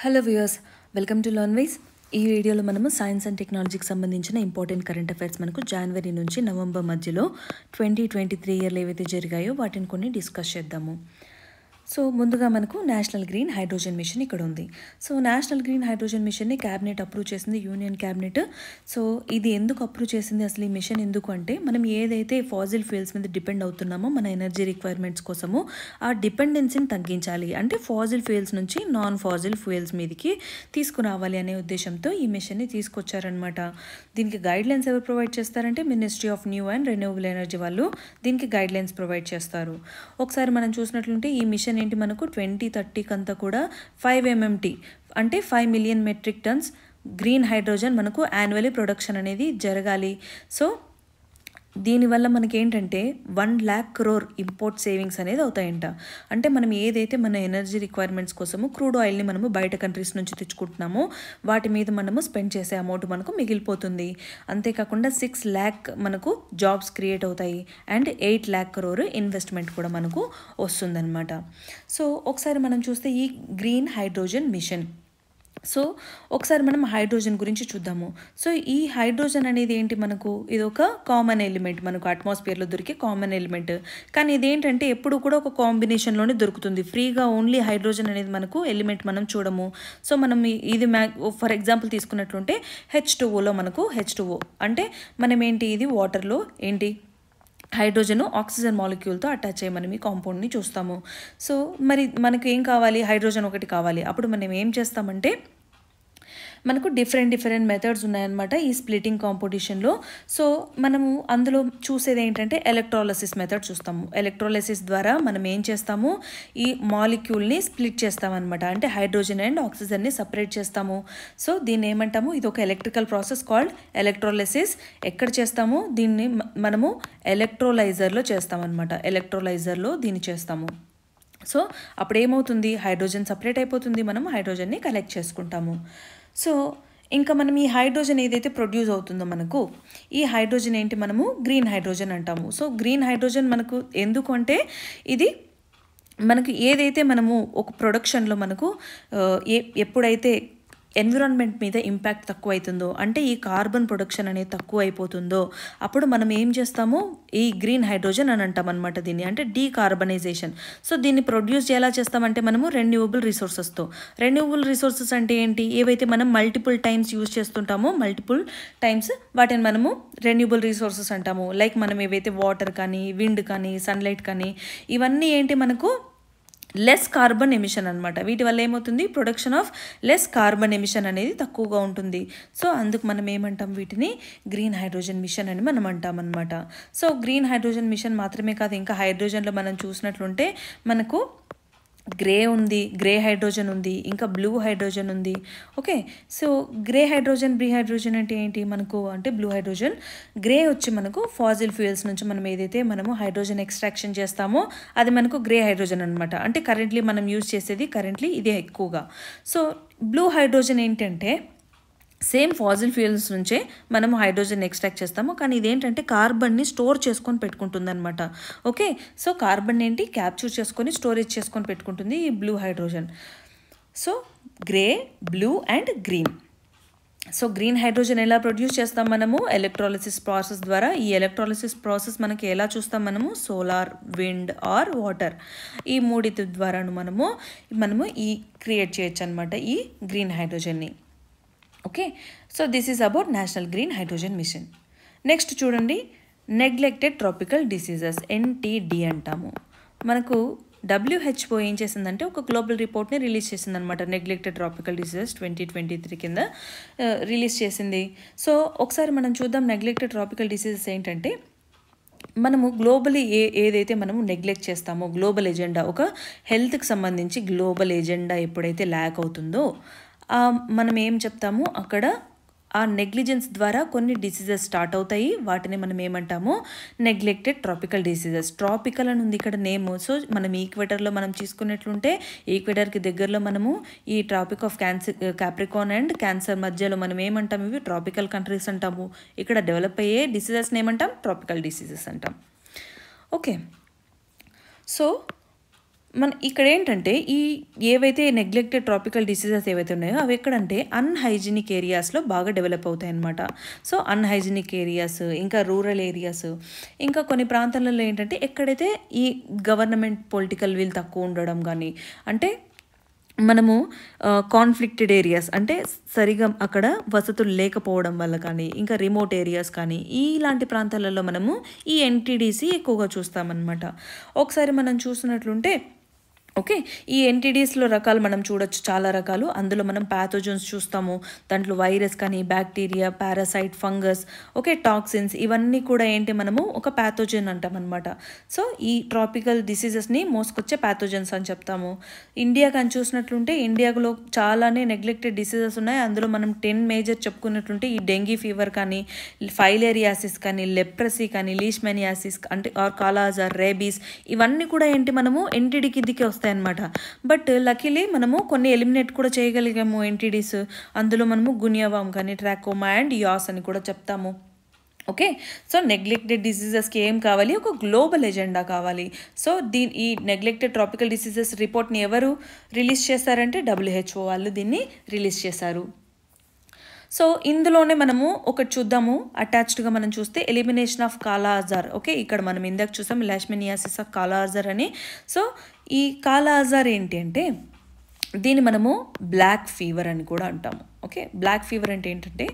hello viewers welcome to learn wise ఈ వీడియోలో మనము సైన్స్ అండ్ టెక్నాలజీకి సంబంధించిన ఇంపార్టెంట్ కరెంట్ అఫైర్స్ మనకు జనవరి నుంచి నవంబర్ మధ్యలో ట్వంటీ ట్వంటీ త్రీ ఇయర్లు ఏవైతే జరిగాయో వాటిని కొన్ని డిస్కస్ చేద్దాము సో ముందుగా మనకు నేషనల్ గ్రీన్ హైడ్రోజన్ మిషన్ ఇక్కడ ఉంది సో నేషనల్ గ్రీన్ హైడ్రోజన్ మిషన్ని క్యాబినెట్ అప్రూవ్ చేసింది యూనియన్ క్యాబినెట్ సో ఇది ఎందుకు అప్రూవ్ చేసింది అసలు ఈ మిషన్ ఎందుకు అంటే మనం ఏదైతే ఫాజిల్ ఫ్యూల్స్ మీద డిపెండ్ అవుతున్నామో మన ఎనర్జీ రిక్వైర్మెంట్స్ కోసము ఆ డిపెండెన్సీని తగ్గించాలి అంటే ఫాజిల్ ఫ్యూయల్స్ నుంచి నాన్ ఫాజిల్ ఫ్యూయల్స్ మీదకి తీసుకురావాలి అనే ఉద్దేశంతో ఈ మిషన్ని తీసుకొచ్చారనమాట దీనికి గైడ్లైన్స్ ఎవరు ప్రొవైడ్ చేస్తారంటే ministry of new and renewable energy వాళ్ళు దీనికి గైడ్లైన్స్ ప్రొవైడ్ చేస్తారు ఒకసారి మనం చూసినట్లుంటే ఈ మిషన్ ఏంటి మనకు ట్వంటీ థర్టీకి అంతా కూడా ఫైవ్ ఎంఎంటీ అంటే five million metric tons green hydrogen మనకు యాన్యువలీ ప్రొడక్షన్ అనేది జరగాలి సో దీనివల్ల మనకేంటంటే one lakh crore import savings అనేది అవుతాయంట అంటే మనం ఏదైతే మన ఎనర్జీ రిక్వైర్మెంట్స్ కోసము క్రూడ్ ఆయిల్ని మనము బయట కంట్రీస్ నుంచి తెచ్చుకుంటున్నామో వాటి మీద మనము స్పెండ్ చేసే అమౌంట్ మనకు మిగిలిపోతుంది అంతేకాకుండా సిక్స్ ల్యాక్ మనకు జాబ్స్ క్రియేట్ అవుతాయి and eight lakh crore investment కూడా మనకు వస్తుందన్నమాట సో ఒకసారి మనం చూస్తే ఈ గ్రీన్ హైడ్రోజన్ మిషన్ సో ఒకసారి మనం హైడ్రోజన్ గురించి చూద్దాము సో ఈ హైడ్రోజన్ అనేది ఏంటి మనకు ఇది ఒక కామన్ ఎలిమెంట్ మనకు అట్మాస్ఫియర్లో దొరికే కామన్ ఎలిమెంట్ కానీ ఇదేంటంటే ఎప్పుడు కూడా ఒక కాంబినేషన్లోనే దొరుకుతుంది ఫ్రీగా ఓన్లీ హైడ్రోజన్ అనేది మనకు ఎలిమెంట్ మనం చూడము సో మనం ఇది ఫర్ ఎగ్జాంపుల్ తీసుకున్నట్లుంటే హెచ్ మనకు హెచ్ అంటే మనం ఏంటి ఇది వాటర్లో ఏంటి హైడ్రోజన్ ఆక్సిజన్ మాలిక్యూల్తో అటాచ్ చేయమని మీ కాంపౌండ్ని చూస్తాము సో మరి మనకు ఏం కావాలి హైడ్రోజన్ ఒకటి కావాలి అప్పుడు మనం ఏం చేస్తామంటే మనకు డిఫరెంట్ డిఫరెంట్ మెథడ్స్ ఉన్నాయన్నమాట ఈ స్ప్లిటింగ్ కాంపిటీషన్లో సో మనము అందులో చూసేది ఏంటంటే ఎలక్ట్రాలసిస్ మెథడ్ చూస్తాము ఎలక్ట్రాలసిస్ ద్వారా మనం ఏం చేస్తాము ఈ మాలిక్యూల్ని స్ప్లిట్ చేస్తామన్నమాట అంటే హైడ్రోజన్ అండ్ ఆక్సిజన్ని సపరేట్ చేస్తాము సో దీన్ని ఏమంటాము ఇది ఒక ఎలక్ట్రికల్ ప్రాసెస్ కాల్డ్ ఎలక్ట్రాలసిస్ ఎక్కడ చేస్తాము దీన్ని మనము ఎలక్ట్రోలైజర్లో చేస్తామన్నమాట ఎలక్ట్రోలైజర్లో దీన్ని చేస్తాము సో అప్పుడు ఏమవుతుంది హైడ్రోజన్ సపరేట్ అయిపోతుంది మనం హైడ్రోజన్ని కలెక్ట్ చేసుకుంటాము సో ఇంకా మనం ఈ హైడ్రోజన్ ఏదైతే ప్రొడ్యూస్ అవుతుందో మనకు ఈ హైడ్రోజన్ ఏంటి మనము గ్రీన్ హైడ్రోజన్ అంటాము సో గ్రీన్ హైడ్రోజన్ మనకు ఎందుకు అంటే ఇది మనకు ఏదైతే మనము ఒక ప్రొడక్షన్లో మనకు ఏ ఎప్పుడైతే ఎన్విరాన్మెంట్ మీద ఇంపాక్ట్ తక్కువ అవుతుందో అంటే ఈ కార్బన్ ప్రొడక్షన్ అనేది తక్కువ అయిపోతుందో అప్పుడు మనం ఏం చేస్తాము ఈ గ్రీన్ హైడ్రోజన్ అని అంటాం అనమాట దీన్ని అంటే డీకార్బనైజేషన్ సో దీన్ని ప్రొడ్యూస్ ఎలా చేస్తామంటే మనము రెన్యూవబుల్ రిసోర్సెస్తో రెన్యూవబుల్ రిసోర్సెస్ అంటే ఏంటి ఏవైతే మనం మల్టిపుల్ టైమ్స్ యూజ్ చేస్తుంటామో మల్టిపుల్ టైమ్స్ వాటిని మనము రెన్యూబుల్ రిసోర్సెస్ అంటాము లైక్ మనం ఏవైతే వాటర్ కానీ విండ్ కానీ సన్లైట్ కానీ ఇవన్నీ ఏంటి మనకు లెస్ కార్బన్ ఎమిషన్ అనమాట వీటి వల్ల ఏమవుతుంది production of less carbon emission అనేది తక్కువగా ఉంటుంది సో అందుకు మనం ఏమంటాం వీటిని గ్రీన్ హైడ్రోజన్ మిషన్ అని మనం అనమాట సో గ్రీన్ హైడ్రోజన్ మిషన్ మాత్రమే కాదు ఇంకా హైడ్రోజన్లో మనం చూసినట్లుంటే మనకు గ్రే ఉంది గ్రే హైడ్రోజన్ ఉంది ఇంకా బ్లూ హైడ్రోజన్ ఉంది okay so grey hydrogen blue hydrogen అంటే ఏంటి మనకు అంటే బ్లూ హైడ్రోజన్ గ్రే వచ్చి మనకు ఫాజిల్ ఫ్యూయల్స్ నుంచి మనం ఏదైతే మనము హైడ్రోజన్ ఎక్స్ట్రాక్షన్ చేస్తామో అది మనకు గ్రే హైడ్రోజన్ అనమాట అంటే కరెంట్లీ మనం యూజ్ చేసేది కరెంట్లీ ఇదే ఎక్కువగా సో బ్లూ హైడ్రోజన్ ఏంటంటే సేమ్ ఫాజిల్ ఫ్యూయల్స్ నుంచే మనం హైడ్రోజన్ ఎక్స్ట్రాక్ట్ చేస్తాము కానీ ఇదేంటంటే కార్బన్ని స్టోర్ చేసుకొని పెట్టుకుంటుంది అనమాట ఓకే సో కార్బన్ ఏంటి క్యాప్చర్ చేసుకొని స్టోరేజ్ చేసుకొని పెట్టుకుంటుంది ఈ blue hydrogen so grey blue and green so green hydrogen ఎలా ప్రొడ్యూస్ చేస్తాం మనము ఎలక్ట్రాలిసిస్ ప్రాసెస్ ద్వారా ఈ ఎలక్ట్రాలిసిస్ ప్రాసెస్ మనకి ఎలా చూస్తాం మనము సోలార్ విండ్ ఆర్ వాటర్ ఈ మూడిటి ద్వారాను మనము మనము ఈ క్రియేట్ చేయొచ్చు అనమాట ఈ గ్రీన్ హైడ్రోజన్ని okay so this is about national green hydrogen mission next చూడండి నెగ్లెక్టెడ్ ట్రాపికల్ డిసీజెస్ ఎన్టీడి అంటాము మనకు డబ్ల్యూహెచ్ఓ ఏం చేసిందంటే ఒక గ్లోబల్ రిపోర్ట్ని రిలీజ్ అనమాట neglected tropical diseases twenty twenty three కింద రిలీజ్ చేసింది సో ఒకసారి మనం చూద్దాం నెగ్లెక్టెడ్ ట్రాపికల్ డిసీజెస్ ఏంటంటే మనము గ్లోబలీ ఏ ఏదైతే మనము నెగ్లెక్ట్ చేస్తామో గ్లోబల్ ఎజెండా ఒక హెల్త్కి సంబంధించి గ్లోబల్ ఎజెండా ఎప్పుడైతే ల్యాక్ అవుతుందో మనం ఏం చెప్తాము అక్కడ ఆ నెగ్లిజెన్స్ ద్వారా కొన్ని డిసీజెస్ స్టార్ట్ అవుతాయి వాటిని మనం ఏమంటాము నెగ్లెక్టెడ్ ట్రాపికల్ డిసీజెస్ ట్రాపికల్ అని ఉంది ఇక్కడ నేమ్ సో మనం ఈక్వెటర్లో మనం చూసుకున్నట్లుంటే ఈక్వెటర్కి దగ్గరలో మనము ఈ tropic of cancer capricorn and cancer మధ్యలో మనం ఏమంటాం ఇవి ట్రాపికల్ కంట్రీస్ అంటాము ఇక్కడ డెవలప్ అయ్యే డిసీజెస్ని ఏమంటాం ట్రాపికల్ డిసీజెస్ అంటాం ఓకే సో మన ఇక్కడ ఏంటంటే ఈ ఏవైతే నెగ్లెక్టెడ్ ట్రాపికల్ డిసీజెస్ ఏవైతే ఉన్నాయో అవి ఎక్కడంటే అన్హైజినిక్ ఏరియాస్లో బాగా డెవలప్ అవుతాయి అనమాట సో అన్హైజినిక్ ఏరియాస్ ఇంకా రూరల్ ఏరియాస్ ఇంకా కొన్ని ప్రాంతాలలో ఏంటంటే ఎక్కడైతే ఈ గవర్నమెంట్ పొలిటికల్ వీల్ తక్కువ ఉండడం కానీ అంటే మనము కాన్ఫ్లిక్టెడ్ ఏరియాస్ అంటే సరిగా అక్కడ వసతులు లేకపోవడం వల్ల కానీ ఇంకా రిమోట్ ఏరియాస్ కానీ ఇలాంటి ప్రాంతాలలో మనము ఈ ఎన్టీడీసీ ఎక్కువగా చూస్తామన్నమాట ఒకసారి మనం చూసినట్లుంటే ఓకే ఈ ఎన్టీడీస్లో రకాలు మనం చూడొచ్చు చాలా రకాలు అందులో మనం ప్యాథోజన్స్ చూస్తాము దాంట్లో వైరస్ కానీ bacteria parasite fungus okay toxins ఇవన్నీ కూడా ఏంటి మనము ఒక ప్యాథోజన్ అంటాం అనమాట సో ఈ ట్రాపికల్ డిసీజెస్ని మోసుకొచ్చే ప్యాథోజన్స్ అని చెప్తాము ఇండియా కానీ చూసినట్లుంటే ఇండియాలో చాలానే నెగ్లెక్టెడ్ డిసీజెస్ ఉన్నాయి అందులో మనం టెన్ మేజర్ చెప్పుకున్నట్లుంటే ఈ డెంగీ ఫీవర్ కానీ ఫైలేరియాసిస్ కానీ లెప్రసీ కానీ లీష్మెనియాసిస్ అంటే ఆర్ కాలాజా రేబీస్ ఇవన్నీ కూడా ఏంటి మనము ఎన్టీడీ కిందికి వస్తాయి అనమాట బట్ లక్కీలీ మనము కొన్ని ఎలిమినేట్ కూడా చేయగలిగాము ఎన్టీడీస్ అందులో మనము గునియావామ్ కానీ ట్రాకోమా అండ్ యాస్ అని కూడా చెప్తాము ఓకే సో నెగ్లెక్టెడ్ డిసీజెస్కి ఏం కావాలి ఒక గ్లోబల్ ఎజెండా కావాలి సో దీని ఈ నెగ్లెక్టెడ్ ట్రాపికల్ డిసీజెస్ రిపోర్ట్ని ఎవరు రిలీజ్ చేశారంటే డబ్ల్యూహెచ్ఓ వాళ్ళు దీన్ని రిలీజ్ చేశారు సో ఇందులోనే మనము ఒకటి చూద్దాము అటాచ్డ్గా మనం చూస్తే ఎలిమినేషన్ ఆఫ్ కాలాజార్ ఓకే ఇక్కడ మనం ఇందాక చూసాం లాష్మినియాసిస్ ఆఫ్ కాలాజార్ అని సో ఈ కాలాజార్ ఆజార్ ఏంటి అంటే దీన్ని మనము బ్లాక్ ఫీవర్ అని కూడా అంటాము ఓకే బ్లాక్ ఫీవర్ అంటే ఏంటంటే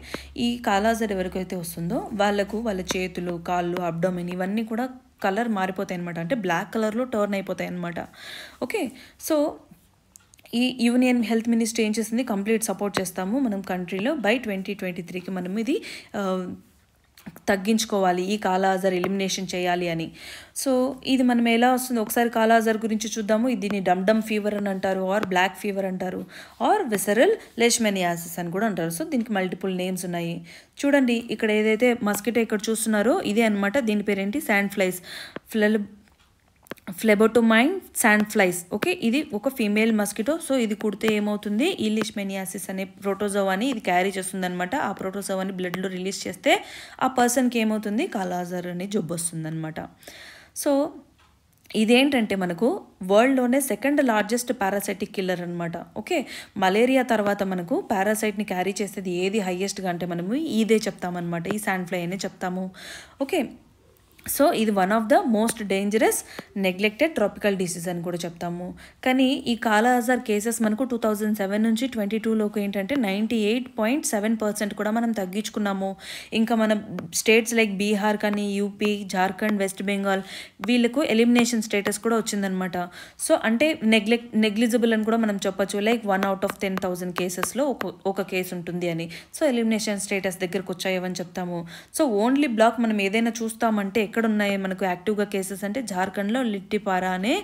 ఈ కాలాజర్ ఎవరికైతే వస్తుందో వాళ్ళకు వాళ్ళ చేతులు కాళ్ళు అబ్డోమిన్ ఇవన్నీ కూడా కలర్ మారిపోతాయి అనమాట అంటే బ్లాక్ కలర్లో టర్న్ అయిపోతాయి అనమాట ఓకే సో ఈ యూనియన్ హెల్త్ మినిస్ట్రీ ఏం చేసింది కంప్లీట్ సపోర్ట్ చేస్తాము మనం కంట్రీలో బై ట్వంటీ ట్వంటీ త్రీకి మనం ఇది తగ్గించుకోవాలి ఈ కాలాజర్ ఎలిమినేషన్ చేయాలి అని సో ఇది మనం ఎలా వస్తుంది ఒకసారి కాలాజర్ గురించి చూద్దాము దీన్ని డమ్డమ్ ఫీవర్ అని అంటారు ఆర్ బ్లాక్ ఫీవర్ అంటారు ఆర్ విసరల్ లెష్మెనియాసిస్ అని కూడా అంటారు సో దీనికి మల్టిపుల్ నేమ్స్ ఉన్నాయి చూడండి ఇక్కడ ఏదైతే మస్కిటో ఇక్కడ చూస్తున్నారో ఇదే అనమాట దీని పేరేంటి శాండ్ ఫ్లైస్ ఫ్లెల్ ఫ్లెబోటోమైన్ శాండ్ ఫ్లైస్ ఓకే ఇది ఒక ఫీమేల్ మస్కిటో సో ఇది కుడితే ఏమవుతుంది మెనియాసిస్ అనే ప్రోటోజోవాని ఇది క్యారీ చేస్తుంది అనమాట ఆ ప్రోటోజోవాని బ్లడ్లో రిలీజ్ చేస్తే ఆ పర్సన్కి ఏమవుతుంది కాలాజర్ అనే జబ్బు వస్తుందనమాట సో ఇదేంటంటే మనకు వరల్డ్లోనే సెకండ్ లార్జెస్ట్ పారాసైటిక్ కిల్లర్ అనమాట ఓకే మలేరియా తర్వాత మనకు పారాసైట్ని క్యారీ చేసేది ఏది హయ్యెస్ట్గా అంటే మనము ఇదే చెప్తామన్నమాట ఈ శాండ్ ఫ్లై అనే చెప్తాము ఓకే సో ఇది one of the most dangerous neglected tropical disease అని కూడా చెప్తాము కానీ ఈ కాలాజార్ కేసెస్ మనకు టూ థౌజండ్ సెవెన్ నుంచి ట్వంటీ టూలోకి ఏంటంటే ninety eight point seven percent కూడా మనం తగ్గించుకున్నాము ఇంకా మన స్టేట్స్ లైక్ బీహార్ కానీ యూపీ జార్ఖండ్ వెస్ట్ బెంగాల్ వీళ్ళకు ఎలిమినేషన్ స్టేటస్ కూడా వచ్చిందనమాట సో అంటే నెగ్లెక్ట్ నెగ్లిజిబుల్ అని కూడా మనం చెప్పొచ్చు like one out of ten thousand కేసెస్లో ఒక ఒక కేసు ఉంటుంది అని సో ఎలిమినేషన్ స్టేటస్ దగ్గరకు వచ్చాయని చెప్తాము సో ఓన్లీ బ్లాక్ మనం ఏదైనా చూస్తామంటే ఉన్నాయి మనకు యాక్టివ్గా కేసెస్ అంటే జార్ఖండ్లో లిట్టిపారా అనే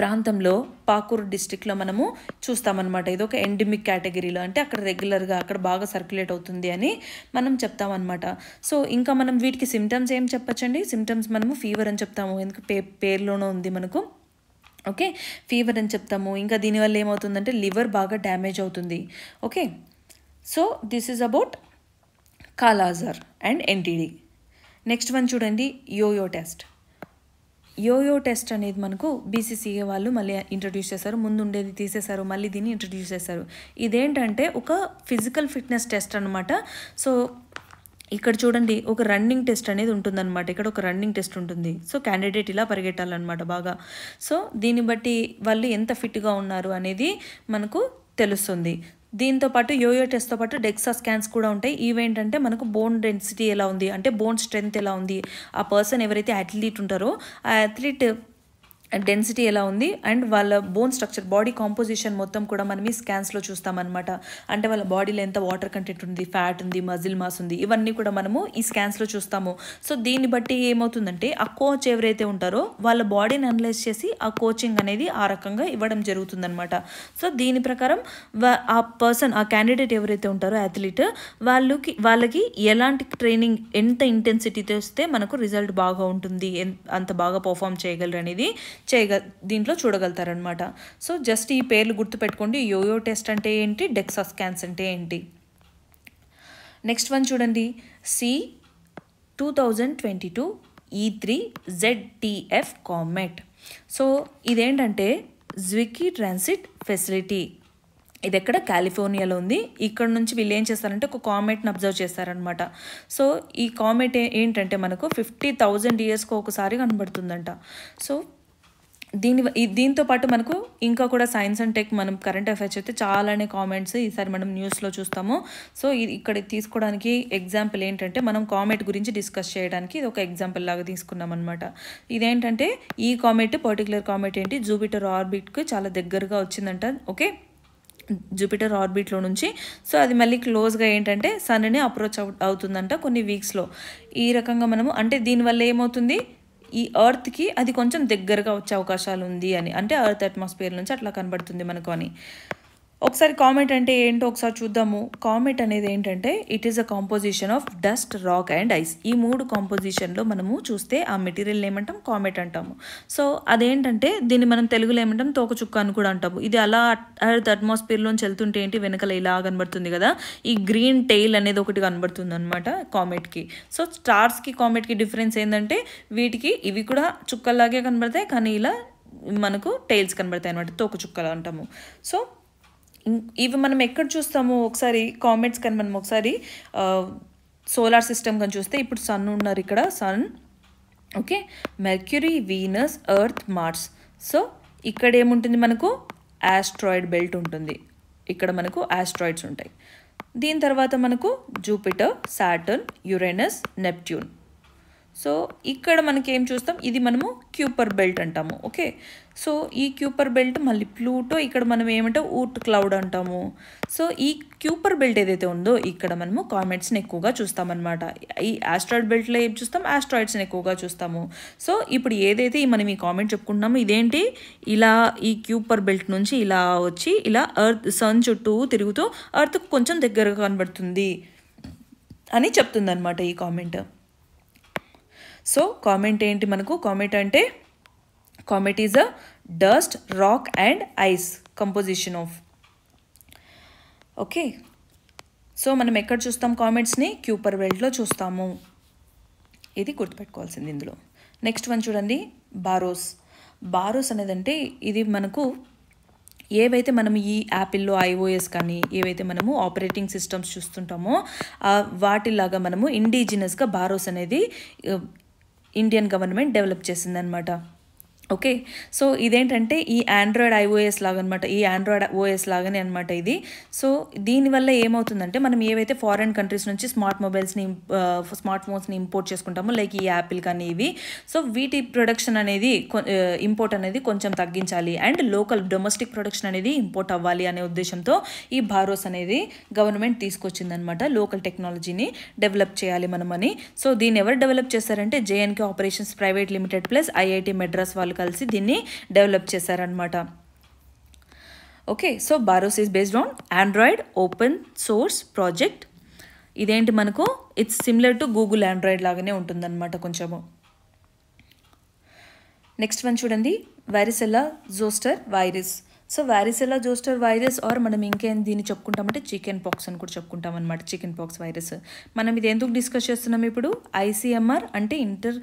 ప్రాంతంలో పాకూర్ డిస్టిక్లో మనము చూస్తామన్నమాట ఇది ఒక ఎండిమిక్ కేటగిరీలో అంటే అక్కడ రెగ్యులర్గా అక్కడ బాగా సర్క్యులేట్ అవుతుంది అని మనం చెప్తామన్నమాట సో ఇంకా మనం వీటికి సిమ్టమ్స్ ఏం చెప్పచ్చండి సిమ్టమ్స్ మనము ఫీవర్ అని చెప్తాము ఎందుకు పే పేర్లోనూ ఉంది మనకు ఓకే ఫీవర్ అని చెప్తాము ఇంకా దీనివల్ల ఏమవుతుందంటే లివర్ బాగా డ్యామేజ్ అవుతుంది okay so this is about kala-azar and NTD next one చూడండి యోయో టెస్ట్ యోయో టెస్ట్ అనేది మనకు బీసీసీఏ వాళ్ళు మళ్ళీ ఇంట్రడ్యూస్ చేశారు ముందు ఉండేది తీసేశారు మళ్ళీ దీన్ని ఇంట్రడ్యూస్ చేశారు ఇదేంటంటే ఒక ఫిజికల్ ఫిట్నెస్ టెస్ట్ అనమాట సో ఇక్కడ చూడండి ఒక రన్నింగ్ టెస్ట్ అనేది ఉంటుందన్నమాట ఇక్కడ ఒక రన్నింగ్ టెస్ట్ ఉంటుంది సో క్యాండిడేట్ ఇలా పరిగెట్టాలన్నమాట బాగా సో దీన్ని బట్టి వాళ్ళు ఎంత ఫిట్గా ఉన్నారు అనేది మనకు తెలుస్తుంది దీంతో పాటు యోయో టెస్ట్తో పాటు డెక్సా స్కాన్స్ కూడా ఉంటాయి ఇవేంటంటే మనకు బోన్ డెన్సిటీ ఎలా ఉంది అంటే బోన్ స్ట్రెంగ్త్ ఎలా ఉంది ఆ పర్సన్ ఎవరైతే అథ్లీట్ ఉంటారో ఆ అథ్లీట్ డెన్సిటీ ఎలా ఉంది అండ్ వాళ్ళ బోన్ స్ట్రక్చర్ బాడీ కాంపోజిషన్ మొత్తం కూడా మనం ఈ స్కాన్స్లో చూస్తామన్నమాట అంటే వాళ్ళ బాడీలో ఎంత వాటర్ కంటెంట్ ఉంది ఫ్యాట్ ఉంది మజిల్ మాస్ ఉంది ఇవన్నీ కూడా మనము ఈ స్కాన్స్లో చూస్తాము సో దీన్ని బట్టి ఏమవుతుందంటే ఆ కోచ్ ఎవరైతే ఉంటారో వాళ్ళ బాడీని అనలైజ్ చేసి ఆ కోచింగ్ అనేది ఆ రకంగా ఇవ్వడం జరుగుతుందన్నమాట సో దీని ప్రకారం ఆ పర్సన్ ఆ క్యాండిడేట్ ఎవరైతే ఉంటారో అథ్లీట్ వాళ్ళకి వాళ్ళకి ఎలాంటి ట్రైనింగ్ ఎంత ఇంటెన్సిటీతో వస్తే మనకు రిజల్ట్ బాగా ఉంటుంది అంత బాగా పర్ఫామ్ చేయగలరు అనేది చేయగ దీంట్లో చూడగలుగుతారనమాట సో జస్ట్ ఈ పేర్లు గుర్తుపెట్టుకోండి యోయో టెస్ట్ అంటే ఏంటి డెక్సా స్కాన్స్ అంటే ఏంటి నెక్స్ట్ వన్ చూడండి C two thousand twenty two E three ZTF comet so ఇదేంటంటే జ్వికీ ట్రాన్సిట్ ఫెసిలిటీ ఇది ఎక్కడ కాలిఫోర్నియాలో ఉంది ఇక్కడ నుంచి వీళ్ళు ఏం చేస్తారంటే ఒక కామెట్ని అబ్జర్వ్ చేస్తారనమాట సో ఈ కామెట్ ఏంటంటే మనకు ఫిఫ్టీ థౌజండ్ ఇయర్స్కి ఒకసారి కనబడుతుందంట సో దీని దీంతో పాటు మనకు ఇంకా కూడా సైన్స్ అండ్ టెక్ మనం కరెంట్ అఫైర్స్ అయితే చాలానే కామెంట్స్ ఈసారి మనం న్యూస్లో చూస్తాము సో ఇది ఇక్కడ తీసుకోవడానికి ఎగ్జాంపుల్ ఏంటంటే మనం కామెట్ గురించి డిస్కస్ చేయడానికి ఇది ఒక ఎగ్జాంపుల్ లాగా తీసుకున్నాం అనమాట ఇదేంటంటే ఈ కామెట్ పర్టికులర్ కామెట్ ఏంటి జూపిటర్ ఆర్బిట్కి చాలా దగ్గరగా వచ్చిందంట ఓకే జూపిటర్ ఆర్బిట్లో నుంచి సో అది మళ్ళీ క్లోజ్గా ఏంటంటే సన్ని అప్రోచ్ అవుతుందంట కొన్ని వీక్స్లో ఈ రకంగా మనము అంటే దీనివల్ల ఏమవుతుంది ఈ అర్త్కి అది కొంచెం దగ్గరగా వచ్చే అవకాశాలు ఉంది అని అంటే అర్త్ అట్మాస్ఫియర్ నుంచి అట్లా కనబడుతుంది మనకు అని ఒకసారి కామెట్ అంటే ఏంటో ఒకసారి చూద్దాము కామెట్ అనేది ఏంటంటే it is a composition of dust rock and ice ఈ మూడు కాంపోజిషన్లో మనము చూస్తే ఆ మెటీరియల్ ఏమంటాం కామెట్ అంటాము సో అదేంటంటే దీన్ని మనం తెలుగులో ఏమంటాం తోకచుక్క అని కూడా అంటాము ఇది అలా అర్త్ అట్మాస్ఫియర్లోంచి వెళ్తుంటే ఏంటి వెనకల ఇలా కనబడుతుంది కదా ఈ గ్రీన్ టెయిల్ అనేది ఒకటి కనబడుతుంది అనమాట కామెట్కి సో స్టార్స్కి కామెట్కి డిఫరెన్స్ ఏంటంటే వీటికి ఇవి కూడా చుక్కల్లాగే కనబడతాయి కానీ ఇలా మనకు టైల్స్ కనబడతాయి అనమాట తోకచుక్కలు అంటాము సో ఇవి మనం ఎక్కడ చూస్తాము ఒకసారి కామెంట్స్ కానీ మనం ఒకసారి సోలార్ సిస్టమ్ కానీ చూస్తే ఇప్పుడు సన్ ఉన్నారు ఇక్కడ sun okay Mercury Venus Earth Mars so ఇక్కడ ఏముంటుంది మనకు యాస్ట్రాయిడ్ బెల్ట్ ఉంటుంది ఇక్కడ మనకు యాస్ట్రాయిడ్స్ ఉంటాయి దీని తర్వాత మనకు Jupiter Saturn Uranus Neptune so ఇక్కడ మనకి ఏం చూస్తాం ఇది మనము క్యూపర్ బెల్ట్ అంటాము ఓకే సో ఈ క్యూపర్ బెల్ట్ మళ్ళీ ప్లూటో ఇక్కడ మనం ఏమంటే ఊట్ క్లౌడ్ అంటాము సో ఈ క్యూపర్ బెల్ట్ ఏదైతే ఉందో ఇక్కడ మనము కామెట్స్ని ఎక్కువగా చూస్తామన్నమాట ఈ ఆస్ట్రాయిడ్ బెల్ట్లో ఏం చూస్తాం ఆస్ట్రాయిడ్స్ని ఎక్కువగా చూస్తాము సో ఇప్పుడు ఏదైతే మనం ఈ కామెంట్ చెప్పుకుంటున్నామో ఇదేంటి ఇలా ఈ క్యూపర్ బెల్ట్ నుంచి ఇలా వచ్చి ఇలా అర్త్ సన్ చుట్టూ తిరుగుతూ అర్త్కు కొంచెం దగ్గరగా కనబడుతుంది అని చెప్తుంది ఈ కామెంట్ సో కామెంట్ ఏంటి మనకు కామెంట్ అంటే Comet is a dust rock and ice composition of okay so మనం ఎక్కడ చూస్తాం కామెంట్స్ని క్యూపర్ బెల్ట్లో చూస్తాము ఇది గుర్తుపెట్టుకోవాల్సింది ఇందులో నెక్స్ట్ వన్ చూడండి బారోస్ బారోస్ అనేదంటే ఇది మనకు ఏవైతే మనం ఈ యాపిల్లో ఐఓఎస్ కానీ ఏవైతే మనము ఆపరేటింగ్ సిస్టమ్స్ చూస్తుంటామో వాటిలాగా మనము ఇండిజినస్గా బారోస్ అనేది ఇండియన్ గవర్నమెంట్ డెవలప్ చేసిందనమాట ఓకే సో ఇదేంటంటే ఈ ఆండ్రాయిడ్ ఐఓఎస్ లాగా అనమాట ఈ ఆండ్రాయిడ్ ఓఎస్ లాగానే అనమాట ఇది సో దీనివల్ల ఏమవుతుందంటే మనం ఏవైతే ఫారిన్ కంట్రీస్ నుంచి స్మార్ట్ మొబైల్స్ని స్మార్ట్ ఫోన్స్ని ఇంపోర్ట్ చేసుకుంటామో లైక్ ఈ యాపిల్ కానీ ఇవి సో వీటి ప్రొడక్షన్ అనేది ఇంపోర్ట్ అనేది కొంచెం తగ్గించాలి అండ్ లోకల్ డొమెస్టిక్ ప్రొడక్షన్ అనేది ఇంపోర్ట్ అవ్వాలి అనే ఉద్దేశంతో ఈ భారోస్ అనేది గవర్నమెంట్ తీసుకొచ్చిందనమాట లోకల్ టెక్నాలజీని డెవలప్ చేయాలి మనమని సో దీన్ని ఎవరు డెవలప్ చేస్తారంటే JNK operations private limited plus IIT Madras వాళ్ళు కలిసి దీన్ని డెవలప్ చేశారనమాట okay so BharOS is based on Android open source project ఇదేంటి మనకు it's similar to Google Android లాగానే ఉంటుందన్నమాట కొంచెము నెక్స్ట్ వన్ చూడండి వైరస్ ఎలా zoster virus so varicella zoster virus or మనం ఇంకేం దీన్ని చెప్పుకుంటామంటే చికెన్ పాక్స్ అని కూడా చెప్పుకుంటాం అనమాట చికెన్ పాక్స్ వైరస్ మనం ఇది ఎందుకు డిస్కస్ చేస్తున్నాం ఇప్పుడు ఐసీఎంఆర్ అంటే inter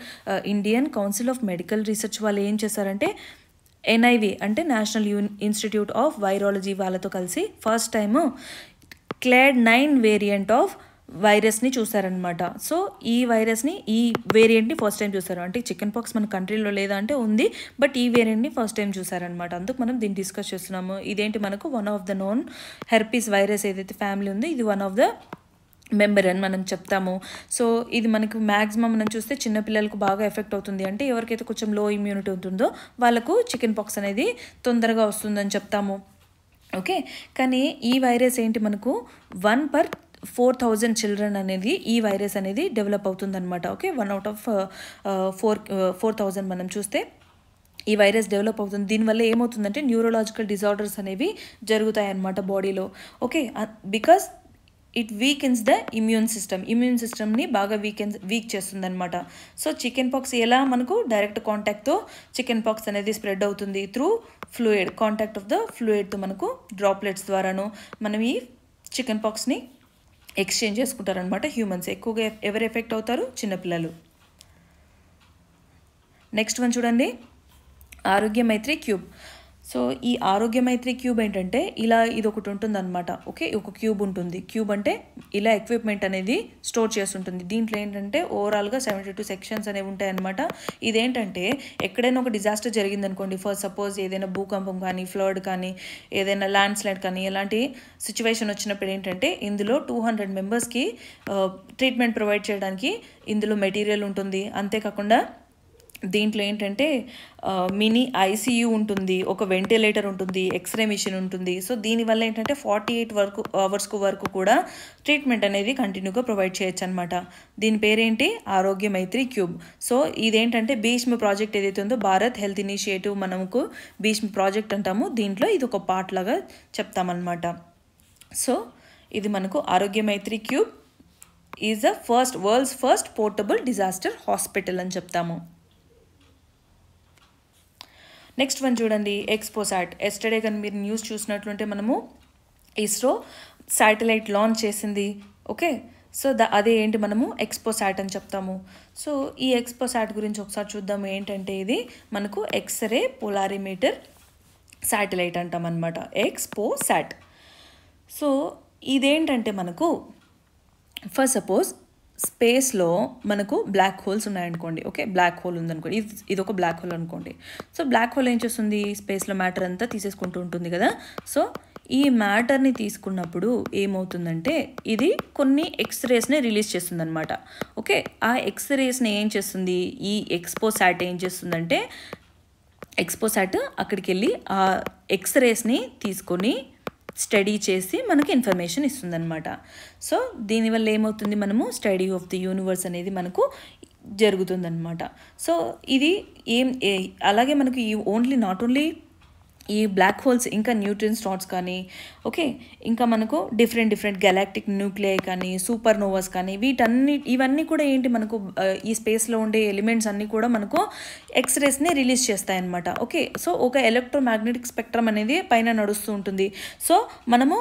Indian council of medical research వాళ్ళు ఏం చేశారంటే ఎన్ఐవి అంటే నేషనల్ ఇన్స్టిట్యూట్ ఆఫ్ వైరాలజీ వాళ్ళతో కలిసి first time clade nine variant of వైరస్ని చూసారనమాట సో ఈ వైరస్ని ఈ వేరియంట్ని ఫస్ట్ టైం చూసారు అంటే చికెన్ పాక్స్ మన కంట్రీలో లేదంటే ఉంది బట్ ఈ వేరియంట్ని ఫస్ట్ టైం చూసారనమాట అందుకు మనం దీన్ని డిస్కస్ చేస్తున్నాము ఇదేంటి మనకు one of the known herpes virus ఏదైతే ఫ్యామిలీ ఉందో ఇది వన్ ఆఫ్ ద మెంబర్ అని మనం చెప్తాము సో ఇది మనకు మ్యాక్సిమం మనం చూస్తే చిన్నపిల్లలకు బాగా ఎఫెక్ట్ అవుతుంది అంటే ఎవరికైతే కొంచెం లో ఇమ్యూనిటీ ఉంటుందో వాళ్ళకు చికెన్ పాక్స్ అనేది తొందరగా వస్తుందని చెప్తాము ఓకే కానీ ఈ వైరస్ ఏంటి మనకు one per four thousand children అనేది ఈ వైరస్ అనేది డెవలప్ అవుతుందన్నమాట okay one out of four four thousand మనం చూస్తే ఈ వైరస్ డెవలప్ అవుతుంది దీనివల్ల ఏమవుతుందంటే న్యూరోలాజికల్ డిజార్డర్స్ అనేవి జరుగుతాయి అన్నమాట బాడీలో okay because it weakens the immune system immune సిస్టమ్ని బాగా వీకెన్స్ వీక్ అనమాట సో చికెన్ పాక్స్ ఎలా మనకు డైరెక్ట్ కాంటాక్ట్తో చికెన్ పాక్స్ అనేది స్ప్రెడ్ అవుతుంది through fluid contact of the ఫ్లూయిడ్తో మనకు డ్రాప్లెట్స్ ద్వారాను మనం ఈ చికెన్ పాక్స్ని ఎక్స్చేంజ్ చేసుకుంటారనమాట హ్యూమన్స్ ఎక్కువగా ఎవరు ఎఫెక్ట్ అవుతారు చిన్నపిల్లలు నెక్స్ట్ వన్ చూడండి ఆరోగ్య మైత్రి క్యూబ్ సో ఈ ఆరోగ్య మైత్రి క్యూబ్ ఏంటంటే ఇలా ఇది ఒకటి ఉంటుంది అనమాట ఓకే ఒక క్యూబ్ ఉంటుంది క్యూబ్ అంటే ఇలా ఎక్విప్మెంట్ అనేది స్టోర్ చేస్తుంటుంది దీంట్లో ఏంటంటే ఓవరాల్గా సెవెంటీ టూ సెక్షన్స్ అనేవి ఉంటాయన్నమాట ఇదేంటంటే ఎక్కడైనా ఒక డిజాస్టర్ జరిగింది అనుకోండి ఫర్ సపోజ్ ఏదైనా భూకంపం కానీ ఫ్లడ్ కానీ ఏదైనా ల్యాండ్ స్లైడ్ కానీ ఇలాంటి సిచ్యువేషన్ వచ్చినప్పుడు ఏంటంటే ఇందులో టూ హండ్రెడ్ మెంబర్స్కి ట్రీట్మెంట్ ప్రొవైడ్ చేయడానికి ఇందులో మెటీరియల్ ఉంటుంది అంతేకాకుండా దీంట్లో ఏంటంటే మినీ ఐసీయూ ఉంటుంది ఒక వెంటిలేటర్ ఉంటుంది ఎక్స్రే మిషన్ ఉంటుంది సో దీనివల్ల ఏంటంటే ఫార్టీ ఎయిట్ వరకు అవర్స్కు వరకు కూడా ట్రీట్మెంట్ అనేది కంటిన్యూగా ప్రొవైడ్ చేయొచ్చు అనమాట దీని పేరేంటి ఆరోగ్య మైత్రి క్యూబ్ సో ఇదేంటంటే భీష్మ ప్రాజెక్ట్ ఏదైతే ఉందో భారత్ హెల్త్ ఇనిషియేటివ్ మనకు భీష్మ ప్రాజెక్ట్ అంటాము దీంట్లో ఇది ఒక పార్ట్ లాగా చెప్తామన్నమాట సో ఇది మనకు Arogya Maitri cube is the first world's first portable disaster hospital అని చెప్తాము నెక్స్ట్ వన్ చూడండి ఎక్స్పోసాట్ ఎస్టర్డే కానీ మీరు న్యూస్ చూసినట్లుంటే మనము ఇస్రో శాటిలైట్ లాంచ్ చేసింది ఓకే సో ద అదే ఏంటి మనము ఎక్స్పోసాట్ అని చెప్తాము సో ఈ ఎక్స్పోసాట్ గురించి ఒకసారి చూద్దాం ఏంటంటే ఇది మనకు ఎక్స్రే పోలారిమీటర్ శాటిలైట్ అంటాం అనమాట ఎక్స్పోసాట్ సో ఇదేంటంటే మనకు ఫస్ట్ సపోజ్ స్పేస్లో మనకు బ్లాక్ హోల్స్ ఉన్నాయనుకోండి ఓకే బ్లాక్ హోల్ ఉందనుకోండి ఇది ఇది ఒక బ్లాక్ హోల్ అనుకోండి సో బ్లాక్ హోల్ ఏం చేస్తుంది స్పేస్లో మ్యాటర్ అంతా తీసేసుకుంటూ ఉంటుంది కదా సో ఈ మ్యాటర్ని తీసుకున్నప్పుడు ఏమవుతుందంటే ఇది కొన్ని ఎక్స్రేస్ని రిలీజ్ చేస్తుందనమాట ఓకే ఆ ఎక్స్రేస్ని ఏం చేస్తుంది ఈ ఎక్స్పోసాట్ ఏం చేస్తుందంటే ఎక్స్పోసాట్ అక్కడికి వెళ్ళి ఆ ఎక్స్రేస్ని తీసుకొని స్టడీ చేసి మనకి ఇన్ఫర్మేషన్ అనమాట సో దీనివల్ల ఏమవుతుంది మనము స్టడీ ఆఫ్ ది యూనివర్స్ అనేది మనకు జరుగుతుందనమాట సో ఇది ఏం అలాగే మనకు ఈ ఓన్లీ నాట్ ఓన్లీ ఈ బ్లాక్ హోల్స్ ఇంకా న్యూట్రిన్ స్టార్ట్స్ కానీ ఓకే ఇంకా మనకు డిఫరెంట్ డిఫరెంట్ గెలాక్టిక్ న్యూక్లియై కానీ సూపర్ నోవాస్ కానీ వీటన్ని ఇవన్నీ కూడా ఏంటి మనకు ఈ స్పేస్లో ఉండే ఎలిమెంట్స్ అన్నీ కూడా మనకు ఎక్స్రేస్ని రిలీజ్ చేస్తాయన్నమాట ఓకే సో ఒక ఎలక్ట్రోమాగ్నెటిక్ స్పెక్ట్రమ్ అనేది పైన నడుస్తూ ఉంటుంది సో మనము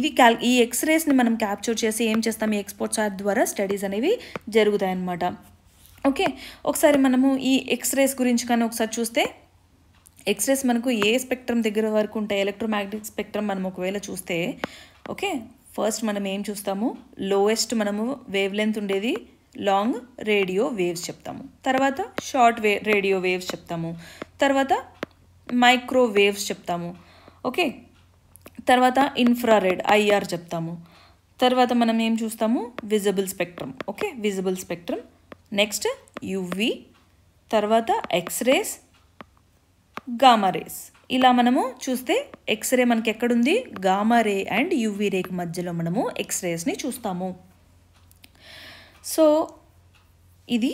ఇది క్యాల్ ఈ ఎక్స్రేస్ని మనం క్యాప్చర్ చేసి ఏం చేస్తాం ఈ ఎక్స్పోర్ట్ చార్ట్ ద్వారా స్టడీస్ అనేవి జరుగుతాయన్నమాట ఓకే ఒకసారి మనము ఈ ఎక్స్రేస్ గురించి కానీ ఒకసారి చూస్తే ఎక్స్రేస్ మనకు ఏ స్పెక్ట్రమ్ దగ్గర వరకు ఉంటాయి ఎలక్ట్రోమాగ్నెటిక్ స్పెక్ట్రమ్ మనం ఒకవేళ చూస్తే ఓకే ఫస్ట్ మనం ఏం చూస్తాము లోయెస్ట్ మనము వేవ్ లెంత్ ఉండేది లాంగ్ రేడియో వేవ్స్ చెప్తాము తర్వాత షార్ట్ వే రేడియో వేవ్స్ చెప్తాము తర్వాత మైక్రో వేవ్స్ చెప్తాము ఓకే తర్వాత ఇన్ఫ్రారెడ్ ఐఆర్ చెప్తాము తర్వాత మనం ఏం చూస్తాము visible spectrum okay visible spectrum next UV తర్వాత ఎక్స్రేస్ గామారేస్ ఇలా మనము చూస్తే ఎక్స్రే మనకి ఎక్కడుంది గామారే అండ్ యూవీ రేకి మధ్యలో మనము ఎక్స్రేస్ని చూస్తాము సో ఇది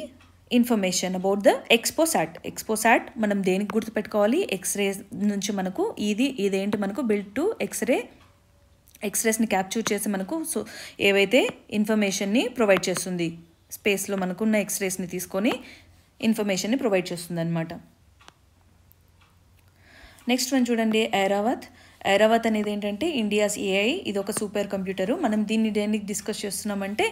information about the XPoSat XPoSat మనం దేనికి గుర్తుపెట్టుకోవాలి ఎక్స్రే నుంచి మనకు ఇది ఇదేంటి మనకు బిల్డ్ టు ఎక్స్రే ఎక్స్రేస్ని క్యాప్చర్ చేసి మనకు సో ఏవైతే ఇన్ఫర్మేషన్ని ప్రొవైడ్ చేస్తుంది స్పేస్లో మనకున్న ఎక్స్రేస్ని తీసుకొని ఇన్ఫర్మేషన్ని ప్రొవైడ్ చేస్తుంది అనమాట నెక్స్ట్ వన్ చూడండి ఐరావత్ ఐరావత్ అనేది ఏంటంటే ఇండియాస్ ఏఐ ఇది ఒక సూపర్ కంప్యూటరు మనం దీన్ని దేనికి డిస్కస్ చేస్తున్నామంటే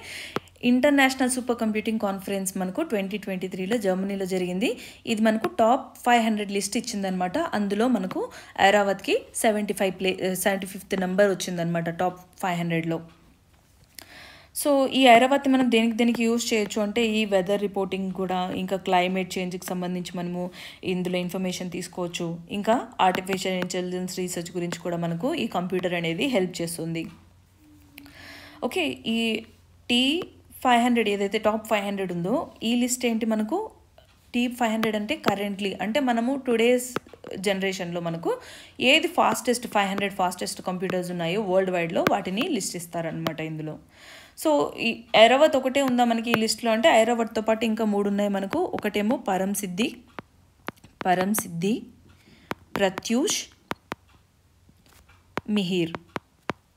ఇంటర్నేషనల్ సూపర్ కంప్యూటింగ్ కాన్ఫరెన్స్ మనకు ట్వంటీ ట్వంటీ త్రీలో జర్మనీలో జరిగింది ఇది మనకు టాప్ ఫైవ్ హండ్రెడ్ లిస్ట్ ఇచ్చిందనమాట అందులో మనకు ఐరావత్కి సెవెంటీ ఫైవ్ ప్లే సెవెంటీ ఫిఫ్త్ నెంబర్ వచ్చిందనమాట టాప్ ఫైవ్ హండ్రెడ్లో సో ఈ ఐరావతి మనం దేనికి దేనికి యూజ్ చేయొచ్చు అంటే ఈ వెదర్ రిపోర్టింగ్ కూడా ఇంకా క్లైమేట్ చేంజ్కి సంబంధించి మనము ఇందులో ఇన్ఫర్మేషన్ తీసుకోవచ్చు ఇంకా ఆర్టిఫిషియల్ ఇంటెలిజెన్స్ రీసెర్చ్ గురించి కూడా మనకు ఈ కంప్యూటర్ అనేది హెల్ప్ చేస్తుంది ఓకే ఈ టీ ఫైవ్ హండ్రెడ్ ఏదైతే టాప్ ఫైవ్ హండ్రెడ్ ఉందో ఈ లిస్ట్ ఏంటి మనకు టీ ఫైవ్ హండ్రెడ్ అంటే కరెంట్లీ అంటే మనము టుడేస్ జనరేషన్లో మనకు ఏది fastest five hundred fastest computers ఉన్నాయో వరల్డ్ వైడ్లో వాటిని లిస్ట్ ఇస్తారనమాట ఇందులో సో ఈ ఐరావత్ ఒకటే ఉందా మనకి ఈ లిస్ట్లో అంటే ఐరావత్తో పాటు ఇంకా మూడు ఉన్నాయి మనకు ఒకటేమో పరంసిద్ధి పరంసిద్ధి ప్రత్యూష్ మిహిర్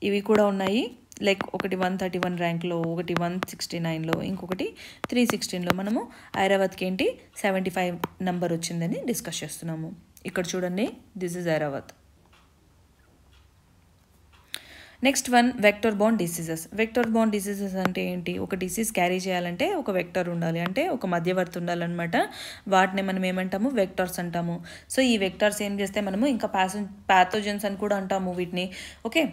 ఇవి కూడా ఉన్నాయి లైక్ ఒకటి వన్ థర్టీ వన్ ర్యాంక్లో ఒకటి వన్ సిక్స్టీ నైన్లో ఇంకొకటి త్రీ సిక్స్టీన్లో మనము ఐరావత్కి ఏంటి సెవెంటీ ఫైవ్ నెంబర్ వచ్చిందని డిస్కస్ చేస్తున్నాము ఇక్కడ చూడండి this is Airavat next one vector borne diseases vector borne diseases అంటే ఏంటి ఒక డిసీజ్ క్యారీ చేయాలంటే ఒక వెక్టర్ ఉండాలి అంటే ఒక మధ్యవర్తి ఉండాలన్నమాట వాటిని మనం ఏమంటాము వెక్టర్స్ అంటాము సో ఈ వెక్టర్స్ ఏం చేస్తే మనము ఇంకా ప్యాసన్ ప్యాథోజన్స్ అని కూడా అంటాము వీటిని ఓకే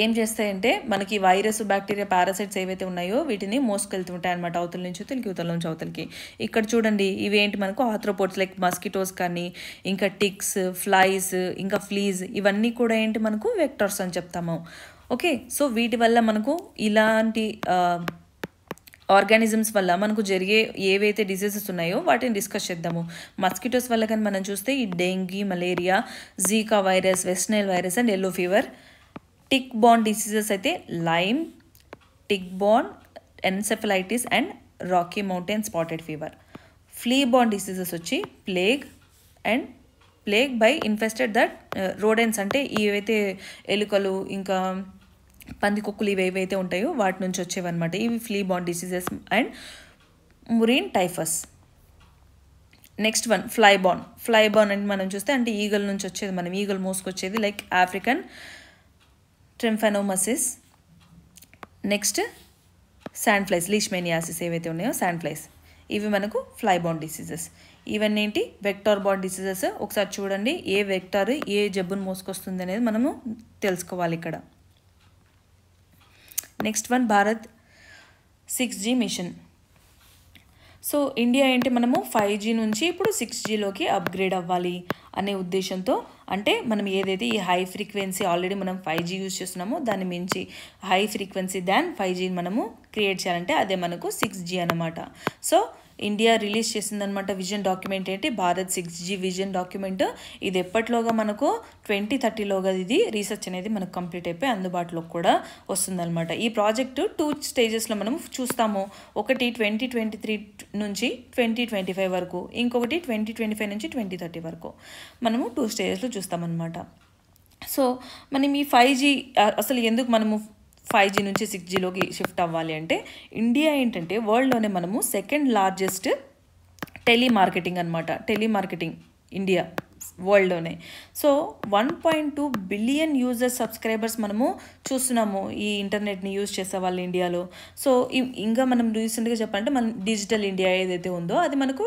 ఏం చేస్తాయంటే మనకి వైరస్ బ్యాక్టీరియా పారాసైట్స్ ఏవైతే ఉన్నాయో వీటిని మోసుకెళ్తుంటాయి అనమాట అవతల నుంచి తొలికి ఉతల నుంచి అవతలకి ఇక్కడ చూడండి ఇవేంటి మనకు ఆథ్రోపోడ్స్ లైక్ మస్కిటోస్ కానీ ఇంకా టిక్స్ ఫ్లైస్ ఇంకా ఫ్లీజ్ ఇవన్నీ కూడా ఏంటి మనకు వెక్టర్స్ అని చెప్తాము ఓకే సో వీటి వల్ల మనకు ఇలాంటి ఆర్గానిజమ్స్ వల్ల మనకు జరిగే ఏవైతే డిసీజెస్ ఉన్నాయో వాటిని డిస్కస్ చేద్దాము మస్కిటోస్ వల్ల కానీ మనం చూస్తే ఈ dengue malaria Zika virus West Nile virus and yellow fever tick borne diseases అయితే Lyme tick borne encephalitis and Rocky Mountain spotted fever flea borne diseases వచ్చి plague and plague by infested that rodents అంటే ఏవైతే ఎలుకలు ఇంకా పంది కుక్కులు ఇవి ఏవైతే ఉంటాయో వాటి నుంచి వచ్చేవన్నమాట ఇవి flea borne diseases and murine typhus next one fly flyborne అని మనం చూస్తే అంటే ఈగల్ నుంచి వచ్చేది మనం ఈగల్ మోసుకొచ్చేది like African trypanosomiasis next sand flies leishmaniasis ఏవైతే ఉన్నాయో శాండ్ ఫ్లైస్ ఇవి మనకు ఫ్లై ఫ్లైబాన్ డిసీజెస్ ఇవన్నీ ఏంటి వెక్టార్ బాన్ డిసీజెస్ ఒకసారి చూడండి ఏ వెక్టార్ ఏ జబ్బును మోసుకొస్తుంది అనేది మనము తెలుసుకోవాలి ఇక్కడ next one Bharat six G mission so India ఏంటి మనము ఫైవ్ జీ నుంచి ఇప్పుడు సిక్స్ జీలోకి అప్గ్రేడ్ అవ్వాలి అనే ఉద్దేశంతో అంటే మనం ఏదైతే ఈ హై ఫ్రీక్వెన్సీ ఆల్రెడీ మనం ఫైవ్ జీ యూజ్ చేస్తున్నామో దాన్ని మించి హై ఫ్రీక్వెన్సీ దాన్ ఫైవ్ జీని మనము క్రియేట్ చేయాలంటే అదే మనకు సిక్స్ జీ అనమాట సో ఇండియా రిలీజ్ చేసిందనమాట విజన్ డాక్యుమెంట్ ఏంటి Bharat six G vision document ఇది ఎప్పటిలోగా మనకు ట్వంటీ థర్టీలోగా ఇది రీసెర్చ్ అనేది మనకు కంప్లీట్ అయిపోయి అందుబాటులో కూడా వస్తుందనమాట ఈ ప్రాజెక్టు టూ స్టేజెస్లో మనం చూస్తాము ఒకటి ట్వంటీ ట్వంటీ త్రీ నుంచి ట్వంటీ ట్వంటీ ఫైవ్ వరకు ఇంకొకటి ట్వంటీ ట్వంటీ ఫైవ్ నుంచి ట్వంటీ థర్టీ వరకు మనము టూ స్టేజెస్లో చూస్తామన్నమాట సో మనం ఈ ఫైవ్ జీ అసలు ఎందుకు మనము ఫైవ్ జీ నుంచి సిక్స్ జీలోకి షిఫ్ట్ అవ్వాలి అంటే ఇండియా ఏంటంటే వరల్డ్లోనే మనము సెకండ్ లార్జెస్ట్ టెలిమార్కెటింగ్ అనమాట టెలిమార్కెటింగ్ ఇండియా వరల్డ్లోనే so one point two billion users subscribers మనము చూస్తున్నాము ఈ ఇంటర్నెట్ని యూజ్ చేసే వాళ్ళు ఇండియాలో సో ఇంకా మనం రీసెంట్గా చెప్పాలంటే మనం డిజిటల్ ఇండియా ఏదైతే ఉందో అది మనకు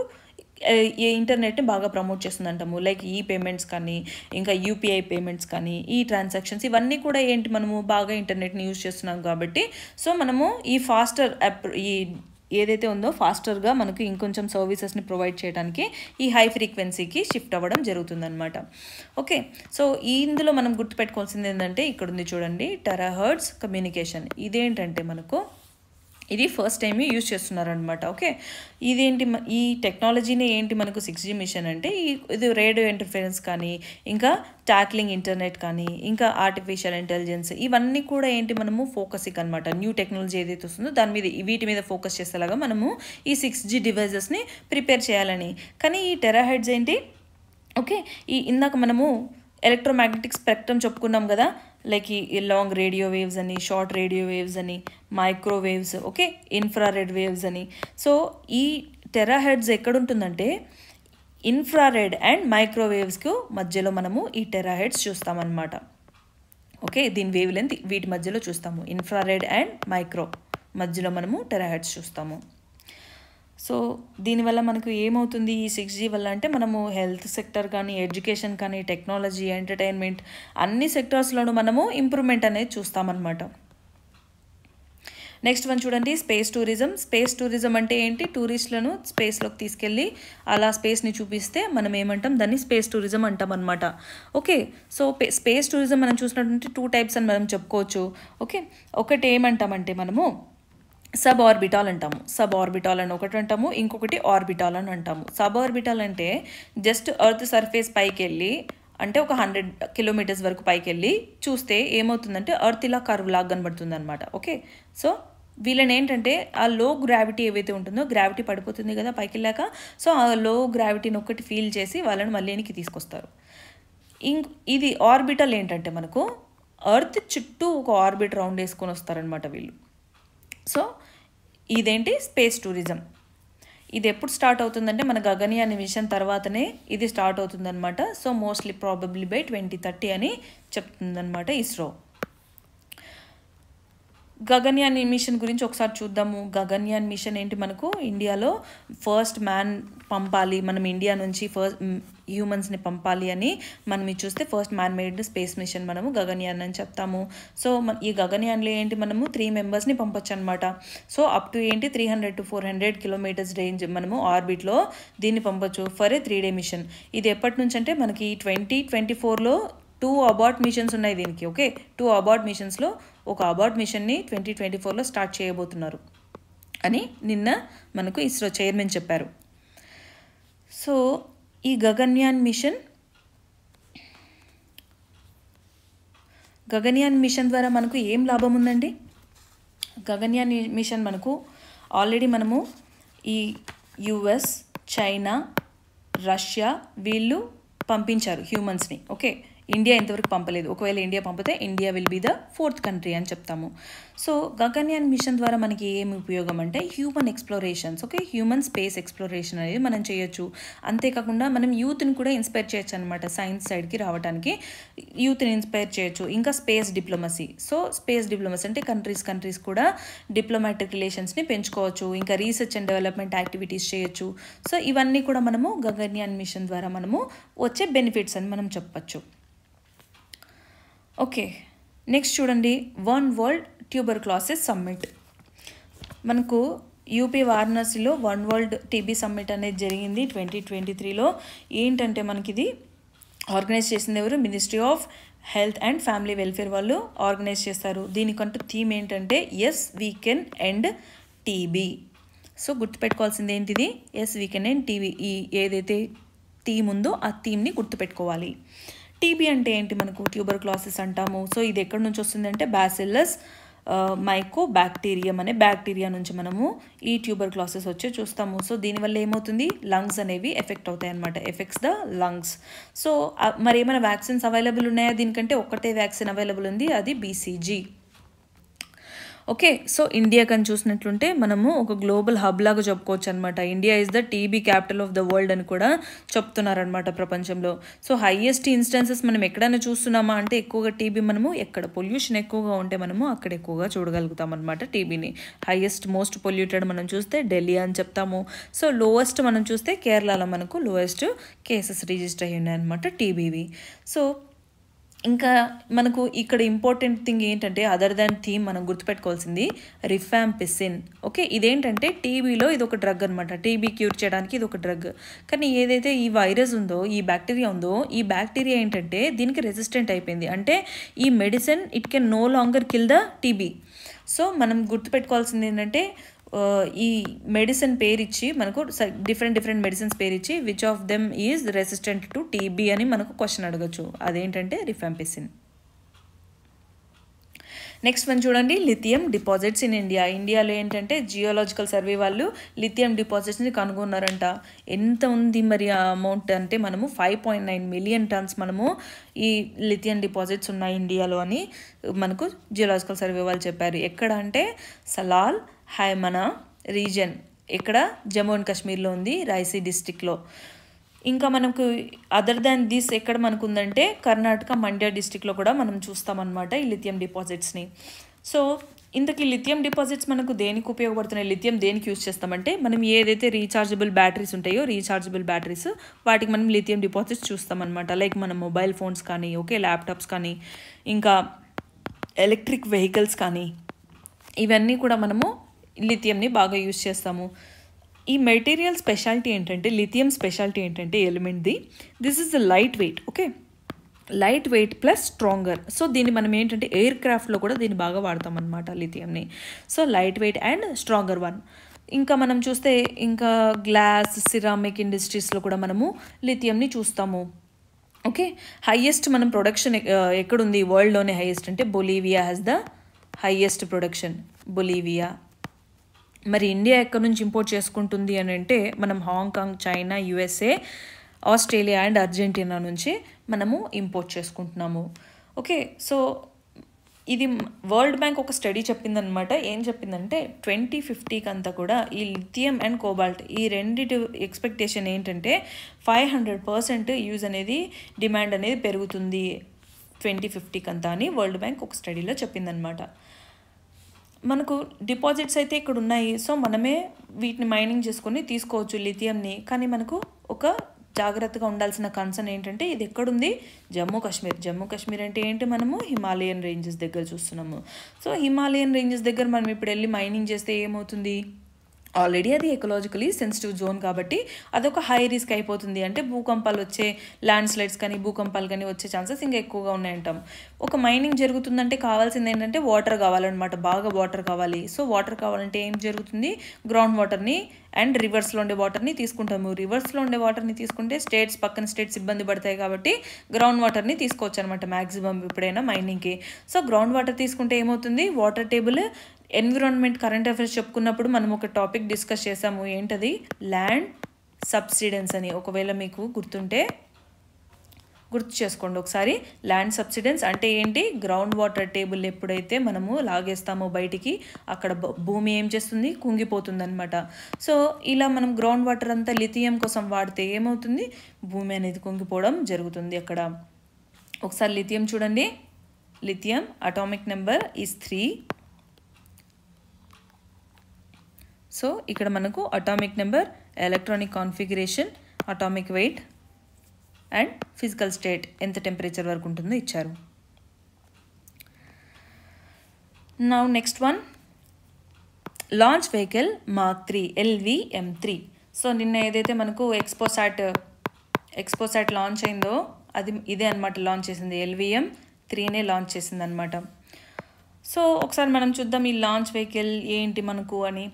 ఈ ఇంటర్నెట్ని బాగా ప్రమోట్ చేస్తుంది అంటాము లైక్ ఈ పేమెంట్స్ కానీ ఇంకా యూపీఐ పేమెంట్స్ కానీ ఈ ట్రాన్సాక్షన్స్ ఇవన్నీ కూడా ఏంటి మనము బాగా ఇంటర్నెట్ని యూజ్ చేస్తున్నాం కాబట్టి సో మనము ఈ ఫాస్టర్ అప్ ఈ ఏదైతే ఉందో ఫాస్టర్గా మనకు ఇంకొంచెం సర్వీసెస్ని ప్రొవైడ్ చేయడానికి ఈ హై ఫ్రీక్వెన్సీకి షిఫ్ట్ అవ్వడం జరుగుతుందనమాట ఓకే సో ఇందులో మనం గుర్తుపెట్టుకోవాల్సింది ఏంటంటే ఇక్కడ ఉంది చూడండి టెరాహర్డ్స్ కమ్యూనికేషన్ ఇదేంటంటే మనకు ఇది ఫస్ట్ టైం యూజ్ చేస్తున్నారనమాట ఓకే ఇదేంటి ఈ టెక్నాలజీనే ఏంటి మనకు సిక్స్ జీ మిషన్ అంటే ఇది రేడియో ఇంటర్ఫరెన్స్ కానీ ఇంకా ట్యాక్లింగ్ ఇంటర్నెట్ కానీ ఇంకా ఆర్టిఫిషియల్ ఇంటెలిజెన్స్ ఇవన్నీ కూడా ఏంటి మనము ఫోకసింగ్ అనమాట న్యూ టెక్నాలజీ ఏదైతే వస్తుందో దాని మీద వీటి మీద ఫోకస్ చేసేలాగా మనము ఈ సిక్స్ జీ డివైజెస్ని ప్రిపేర్ చేయాలని కానీ ఈ టెరాహెడ్స్ ఏంటి ఓకే ఈ ఇందాక మనము ఎలక్ట్రోమాగ్నెటిక్ స్పెక్ట్రమ్ చెప్పుకున్నాం కదా లైక్ ఈ లాంగ్ రేడియో వేవ్స్ అని షార్ట్ రేడియో వేవ్స్ అని మైక్రోవేవ్స్ ఓకే ఇన్ఫ్రారెడ్ వేవ్స్ అని సో ఈ టెరాహెడ్స్ ఎక్కడుంటుందంటే ఇన్ఫ్రారెడ్ అండ్ మైక్రోవేవ్స్కు మధ్యలో మనము ఈ టెరాహెడ్స్ చూస్తామన్నమాట ఓకే దీని వేవ్ లెంత్ వీటి మధ్యలో చూస్తాము ఇన్ఫ్రారెడ్ అండ్ మైక్రో మధ్యలో మనము టెరాహెడ్స్ చూస్తాము సో దీనివల్ల మనకు ఏమవుతుంది ఈ సిక్స్ జీ వల్ల అంటే మనము హెల్త్ సెక్టర్ కానీ ఎడ్యుకేషన్ కానీ టెక్నాలజీ ఎంటర్టైన్మెంట్ అన్ని సెక్టర్స్లోనూ మనము ఇంప్రూవ్మెంట్ అనేది చూస్తామన్నమాట నెక్స్ట్ వన్ చూడండి స్పేస్ టూరిజం స్పేస్ టూరిజం అంటే ఏంటి టూరిస్టులను స్పేస్లోకి తీసుకెళ్ళి అలా స్పేస్ని చూపిస్తే మనం ఏమంటాం దాన్ని స్పేస్ టూరిజం అంటాం అనమాట ఓకే సో స్పేస్ టూరిజం మనం చూసినటువంటి టూ టైప్స్ అని మనం చెప్పుకోవచ్చు ఓకే ఒకటి ఏమంటామంటే మనము సబ్ ఆర్బిటాల్ అంటాము సబ్ ఆర్బిటాల్ అని ఒకటి అంటాము ఇంకొకటి ఆర్బిటాల్ అని అంటాము సబ్ ఆర్బిటాల్ అంటే జస్ట్ ఎర్త్ సర్ఫేస్ పైకి వెళ్ళి అంటే ఒక హండ్రెడ్ కిలోమీటర్స్ వరకు పైకి వెళ్ళి చూస్తే ఏమవుతుందంటే అర్త్ ఇలా కర్వ్ లాగ్ కనబడుతుంది అనమాట ఓకే సో వీళ్ళని ఏంటంటే ఆ లో గ్రావిటీ ఏవైతే ఉంటుందో గ్రావిటీ పడిపోతుంది కదా పైకి వెళ్ళాక సో ఆ లో గ్రావిటీని ఒక్కటి ఫీల్ చేసి వాళ్ళని మళ్ళీ తీసుకొస్తారు ఇంక్ ఇది ఆర్బిటల్ ఏంటంటే మనకు అర్త్ చుట్టూ ఒక ఆర్బిట్ రౌండ్ వేసుకొని వస్తారనమాట వీళ్ళు సో ఇదేంటి స్పేస్ టూరిజం ఇది ఎప్పుడు స్టార్ట్ అవుతుందంటే మన అనే మిషన్ తర్వాతనే ఇది స్టార్ట్ అవుతుందన్నమాట so mostly probably by twenty thirty అని చెప్తుందన్నమాట ఇస్రో గగన్యాన్ మిషన్ గురించి ఒకసారి చూద్దాము గగన్యాన్ మిషన్ ఏంటి మనకు ఇండియాలో ఫస్ట్ మ్యాన్ పంపాలి మనం ఇండియా నుంచి ఫస్ట్ హ్యూమన్స్ని పంపాలి అని మనం చూస్తే first man made space mission మనము గగన్యాన్ అని చెప్తాము సో ఈ గగన్యాన్లో ఏంటి మనము త్రీ మెంబర్స్ని పంపొచ్చు అనమాట సో అప్ టు ఏంటి three hundred to four hundred kilometres range మనము ఆర్బిట్లో దీన్ని పంపొచ్చు for a three day mission ఇది ఎప్పటి నుంచి అంటే మనకి ట్వంటీ ట్వంటీ ఫోర్లో టూ అబార్ట్ మిషన్స్ ఉన్నాయి దీనికి ఓకే టూ అబార్ట్ మిషన్స్లో ఒక అబార్ట్ మిషన్ని ట్వంటీ ట్వంటీ ఫోర్లో స్టార్ట్ చేయబోతున్నారు అని నిన్న మనకు ఇస్రో చైర్మన్ చెప్పారు సో ఈ గగన్యాన్ మిషన్ గగన్యాన్ మిషన్ ద్వారా మనకు ఏం లాభం ఉందండి గగన్యాన్ మిషన్ మనకు ఆల్రెడీ మనము ఈ యుఎస్ చైనా రష్యా వీళ్ళు పంపించారు హ్యూమన్స్ని ఓకే ఇండియా ఇంతవరకు పంపలేదు ఒకవేళ ఇండియా పంపితే India will be the fourth country అని చెప్తాము సో గగన్యాన్ మిషన్ ద్వారా మనకి ఏమి ఉపయోగం అంటే human explorations okay human space exploration అనేది మనం చేయొచ్చు అంతేకాకుండా మనం యూత్ని కూడా ఇన్స్పైర్ చేయొచ్చు అనమాట సైన్స్ సైడ్కి రావడానికి యూత్ని ఇన్స్పైర్ చేయొచ్చు ఇంకా space diplomacy so space diplomacy అంటే కంట్రీస్ కంట్రీస్ కూడా డిప్లొమాటిక్ రిలేషన్స్ని పెంచుకోవచ్చు ఇంకా రీసెర్చ్ అండ్ డెవలప్మెంట్ యాక్టివిటీస్ చేయొచ్చు సో ఇవన్నీ కూడా మనము గగన్యాన్ మిషన్ ద్వారా మనము వచ్చే బెనిఫిట్స్ అని మనం చెప్పచ్చు ఓకే నెక్స్ట్ చూడండి one world tuberculosis summit మనకు యూపీ వారణాసిలో వన్ వరల్డ్ టీబీ సమ్మిట్ అనేది జరిగింది ట్వంటీ ట్వంటీ త్రీలో ఏంటంటే మనకి ఇది ఆర్గనైజ్ చేసింది ఎవరు ministry of health and family welfare వాళ్ళు ఆర్గనైజ్ చేస్తారు దీనికంటూ థీమ్ ఏంటంటే yes we can end TB so గుర్తుపెట్టుకోవాల్సింది ఏంటిది yes we can end TV TB ఈ ఏదైతే థీమ్ ఉందో ఆ థీమ్ని గుర్తుపెట్టుకోవాలి టీబీ అంటే ఏంటి మనకు ట్యూబర్ క్లాసెస్ అంటాము సో ఇది ఎక్కడి నుంచి వస్తుందంటే బ్యాసిల్లస్ మైకో బ్యాక్టీరియం అనే బ్యాక్టీరియా నుంచి మనము ఈ ట్యూబర్ క్లాసెస్ వచ్చి చూస్తాము సో దీనివల్ల ఏమవుతుంది లంగ్స్ అనేవి ఎఫెక్ట్ అవుతాయి అనమాట ఎఫెక్ట్స్ ద లంగ్స్ సో మరి ఏమైనా వ్యాక్సిన్స్ అవైలబుల్ ఉన్నాయా దీనికంటే ఒక్కటే వ్యాక్సిన్ అవైలబుల్ ఉంది అది బీసీజీ ఓకే సో ఇండియా కానీ చూసినట్లుంటే మనము ఒక గ్లోబల్ హబ్ లాగా చెప్పుకోవచ్చు అనమాట India is the TB capital of the world అని కూడా చెప్తున్నారనమాట ప్రపంచంలో సో హైయెస్ట్ ఇన్స్టెన్సెస్ మనం ఎక్కడైనా చూస్తున్నామా అంటే ఎక్కువగా టీబీ మనము ఎక్కడ పొల్యూషన్ ఎక్కువగా ఉంటే మనము అక్కడ ఎక్కువగా చూడగలుగుతాం అనమాట టీబీని హైయెస్ట్ మోస్ట్ పొల్యూటెడ్ మనం చూస్తే ఢిల్లీ అని చెప్తాము సో లోవెస్ట్ మనం చూస్తే కేరళలో మనకు లోయెస్ట్ కేసెస్ రిజిస్టర్ అయ్యి ఉన్నాయన్నమాట టీబీవి సో ఇంకా మనకు ఇక్కడ ఇంపార్టెంట్ థింగ్ ఏంటంటే అదర్ దాన్ థీమ్ మనం గుర్తుపెట్టుకోవాల్సింది రిఫాంపిసిన్ ఓకే ఇదేంటంటే టీబీలో ఇది ఒక డ్రగ్ అనమాట టీబీ క్యూర్ చేయడానికి ఇది ఒక డ్రగ్ కానీ ఏదైతే ఈ వైరస్ ఉందో ఈ బ్యాక్టీరియా ఉందో ఈ బ్యాక్టీరియా ఏంటంటే దీనికి రెసిస్టెంట్ అయిపోయింది అంటే ఈ medicine it can no longer kill the TB so మనం గుర్తుపెట్టుకోవాల్సింది ఏంటంటే ఈ మెడిసిన్ పేరిచ్చి మనకు డిఫరెంట్ డిఫరెంట్ మెడిసిన్స్ పేరిచ్చి which of them is resistant to TB అని మనకు క్వశ్చన్ అడగచ్చు అదేంటంటే రిఫాంపిసిన్ నెక్స్ట్ మనం చూడండి లిథియం డిపాజిట్స్ ఇన్ ఇండియా ఇండియాలో ఏంటంటే జియోలాజికల్ సర్వే వాళ్ళు లిథియం డిపాజిట్స్ని కనుగొన్నారంట ఎంత ఉంది మరి ఆ అమౌంట్ అంటే మనము five point nine million tons మనము ఈ లిథియం డిపాజిట్స్ ఉన్నాయి ఇండియాలో అని మనకు జియోలాజికల్ సర్వే వాళ్ళు చెప్పారు ఎక్కడ అంటే సలాల్ హాయ్ మన రీజన్ ఇక్కడ జమ్మూ అండ్ కాశ్మీర్లో ఉంది రాయసీ డిస్టిక్లో ఇంకా మనకు అదర్ దాన్ దిస్ ఎక్కడ మనకు ఉందంటే కర్ణాటక మండ్యా డిస్టిక్లో కూడా మనం చూస్తామన్నమాట ఈ లిథియం డిపాజిట్స్ని సో ఇంతకి లిథియం డిపాజిట్స్ మనకు దేనికి ఉపయోగపడుతున్నాయి లిథియం దేనికి యూజ్ చేస్తామంటే మనం ఏదైతే రీఛార్జబుల్ బ్యాటరీస్ ఉంటాయో రీఛార్జబుల్ బ్యాటరీస్ వాటికి మనం లిథియం డిపాజిట్స్ చూస్తామన్నమాట లైక్ మన మొబైల్ ఫోన్స్ కానీ ఓకే ల్యాప్టాప్స్ కానీ ఇంకా ఎలక్ట్రిక్ వెహికల్స్ కానీ ఇవన్నీ కూడా మనము లిథియంని బాగా యూజ్ చేస్తాము ఈ మెటీరియల్ స్పెషాలిటీ ఏంటంటే లిథియం స్పెషాలిటీ ఏంటంటే ఎలిమెంట్ది this is the light weight okay light weight plus stronger so దీన్ని మనం ఏంటంటే ఎయిర్ క్రాఫ్ట్లో కూడా దీన్ని బాగా వాడతాం అనమాట లిథియంని so light weight and stronger one ఇంకా మనం చూస్తే ఇంకా గ్లాస్ సిరామిక్ ఇండస్ట్రీస్లో కూడా మనము లిథియంని చూస్తాము ఓకే హయ్యెస్ట్ మనం ప్రొడక్షన్ ఎక్కడుంది వరల్డ్లోనే హయ్యెస్ట్ అంటే Bolivia has the highest production Bolivia మరి ఇండియా ఎక్కడి నుంచి ఇంపోర్ట్ చేసుకుంటుంది అని అంటే మనం Hong Kong China USA Australia and Argentina నుంచి మనము ఇంపోర్ట్ చేసుకుంటున్నాము ఓకే సో ఇది వరల్డ్ బ్యాంక్ ఒక స్టడీ చెప్పిందనమాట ఏం చెప్పిందంటే ట్వంటీ ఫిఫ్టీకి అంతా కూడా ఈ లిథియం అండ్ కోబాల్ట్ ఈ రెండిటి ఎక్స్పెక్టేషన్ ఏంటంటే ఫైవ్ హండ్రెడ్ పర్సెంట్ యూజ్ అనేది డిమాండ్ అనేది పెరుగుతుంది ట్వంటీ ఫిఫ్టీకి అంతా అని వరల్డ్ బ్యాంక్ ఒక స్టడీలో చెప్పిందనమాట మనకు డిపాజిట్స్ అయితే ఇక్కడ ఉన్నాయి సో మనమే వీటిని మైనింగ్ చేసుకొని తీసుకోవచ్చు లిథియంని కానీ మనకు ఒక జాగ్రత్తగా ఉండాల్సిన కన్సర్న్ ఏంటంటే ఇది ఎక్కడుంది జమ్మూ కాశ్మీర్ జమ్మూ కాశ్మీర్ అంటే ఏంటి మనము హిమాలయన్ రేంజెస్ దగ్గర చూస్తున్నాము సో హిమాలయన్ రేంజెస్ దగ్గర మనం ఇప్పుడు వెళ్ళి మైనింగ్ చేస్తే ఏమవుతుంది ఆల్రెడీ అది ఎకలాజికలీ సెన్సిటివ్ జోన్ కాబట్టి అదొక హై రిస్క్ అయిపోతుంది అంటే భూకంపాలు వచ్చే ల్యాండ్ స్లైడ్స్ కానీ భూకంపాలు కానీ వచ్చే ఛాన్సెస్ ఇంకా ఎక్కువగా ఉన్నాయంటాం ఒక మైనింగ్ జరుగుతుందంటే కావాల్సింది ఏంటంటే వాటర్ కావాలన్నమాట బాగా వాటర్ కావాలి సో వాటర్ కావాలంటే ఏం జరుగుతుంది గ్రౌండ్ వాటర్ని అండ్ రివర్స్లో ఉండే వాటర్ని తీసుకుంటాము రివర్స్లో ఉండే వాటర్ని తీసుకుంటే స్టేట్స్ పక్కన స్టేట్స్ ఇబ్బంది పడతాయి కాబట్టి గ్రౌండ్ వాటర్ని తీసుకోవచ్చు అనమాట మ్యాక్సిమం ఎప్పుడైనా మైనింగ్కి సో గ్రౌండ్ వాటర్ తీసుకుంటే ఏమవుతుంది water table environment current affairs చెప్పుకున్నప్పుడు మనం ఒక టాపిక్ డిస్కస్ చేసాము ఏంటది ల్యాండ్ సబ్సిడెన్స్ అని ఒకవేళ మీకు గుర్తుంటే గుర్తు చేసుకోండి ఒకసారి ల్యాండ్ సబ్సిడెన్స్ అంటే ఏంటి గ్రౌండ్ వాటర్ టేబుల్ ఎప్పుడైతే మనము లాగేస్తామో బయటికి అక్కడ భూమి ఏం చేస్తుంది కుంగిపోతుందనమాట సో ఇలా మనం గ్రౌండ్ వాటర్ అంతా లిథియం కోసం వాడితే ఏమవుతుంది భూమి అనేది కుంగిపోవడం జరుగుతుంది అక్కడ ఒకసారి లిథియం చూడండి lithium atomic number is three so ఇక్కడ మనకు atomic number electronic configuration atomic weight and physical state ఎంత టెంపరేచర్ వరకు ఉంటుందో ఇచ్చారు నా next one launch vehicle mark three LVM three so నిన్న ఏదైతే మనకు ఎక్స్పోసాట్ ఎక్స్పోసాట్ లాంచ్ అయిందో అది ఇదే అనమాట లాంచ్ చేసింది ఎల్విఎం త్రీనే లాంచ్ చేసింది అనమాట సో ఒకసారి మనం చూద్దాం ఈ లాంచ్ వెహికల్ ఏంటి మనకు అని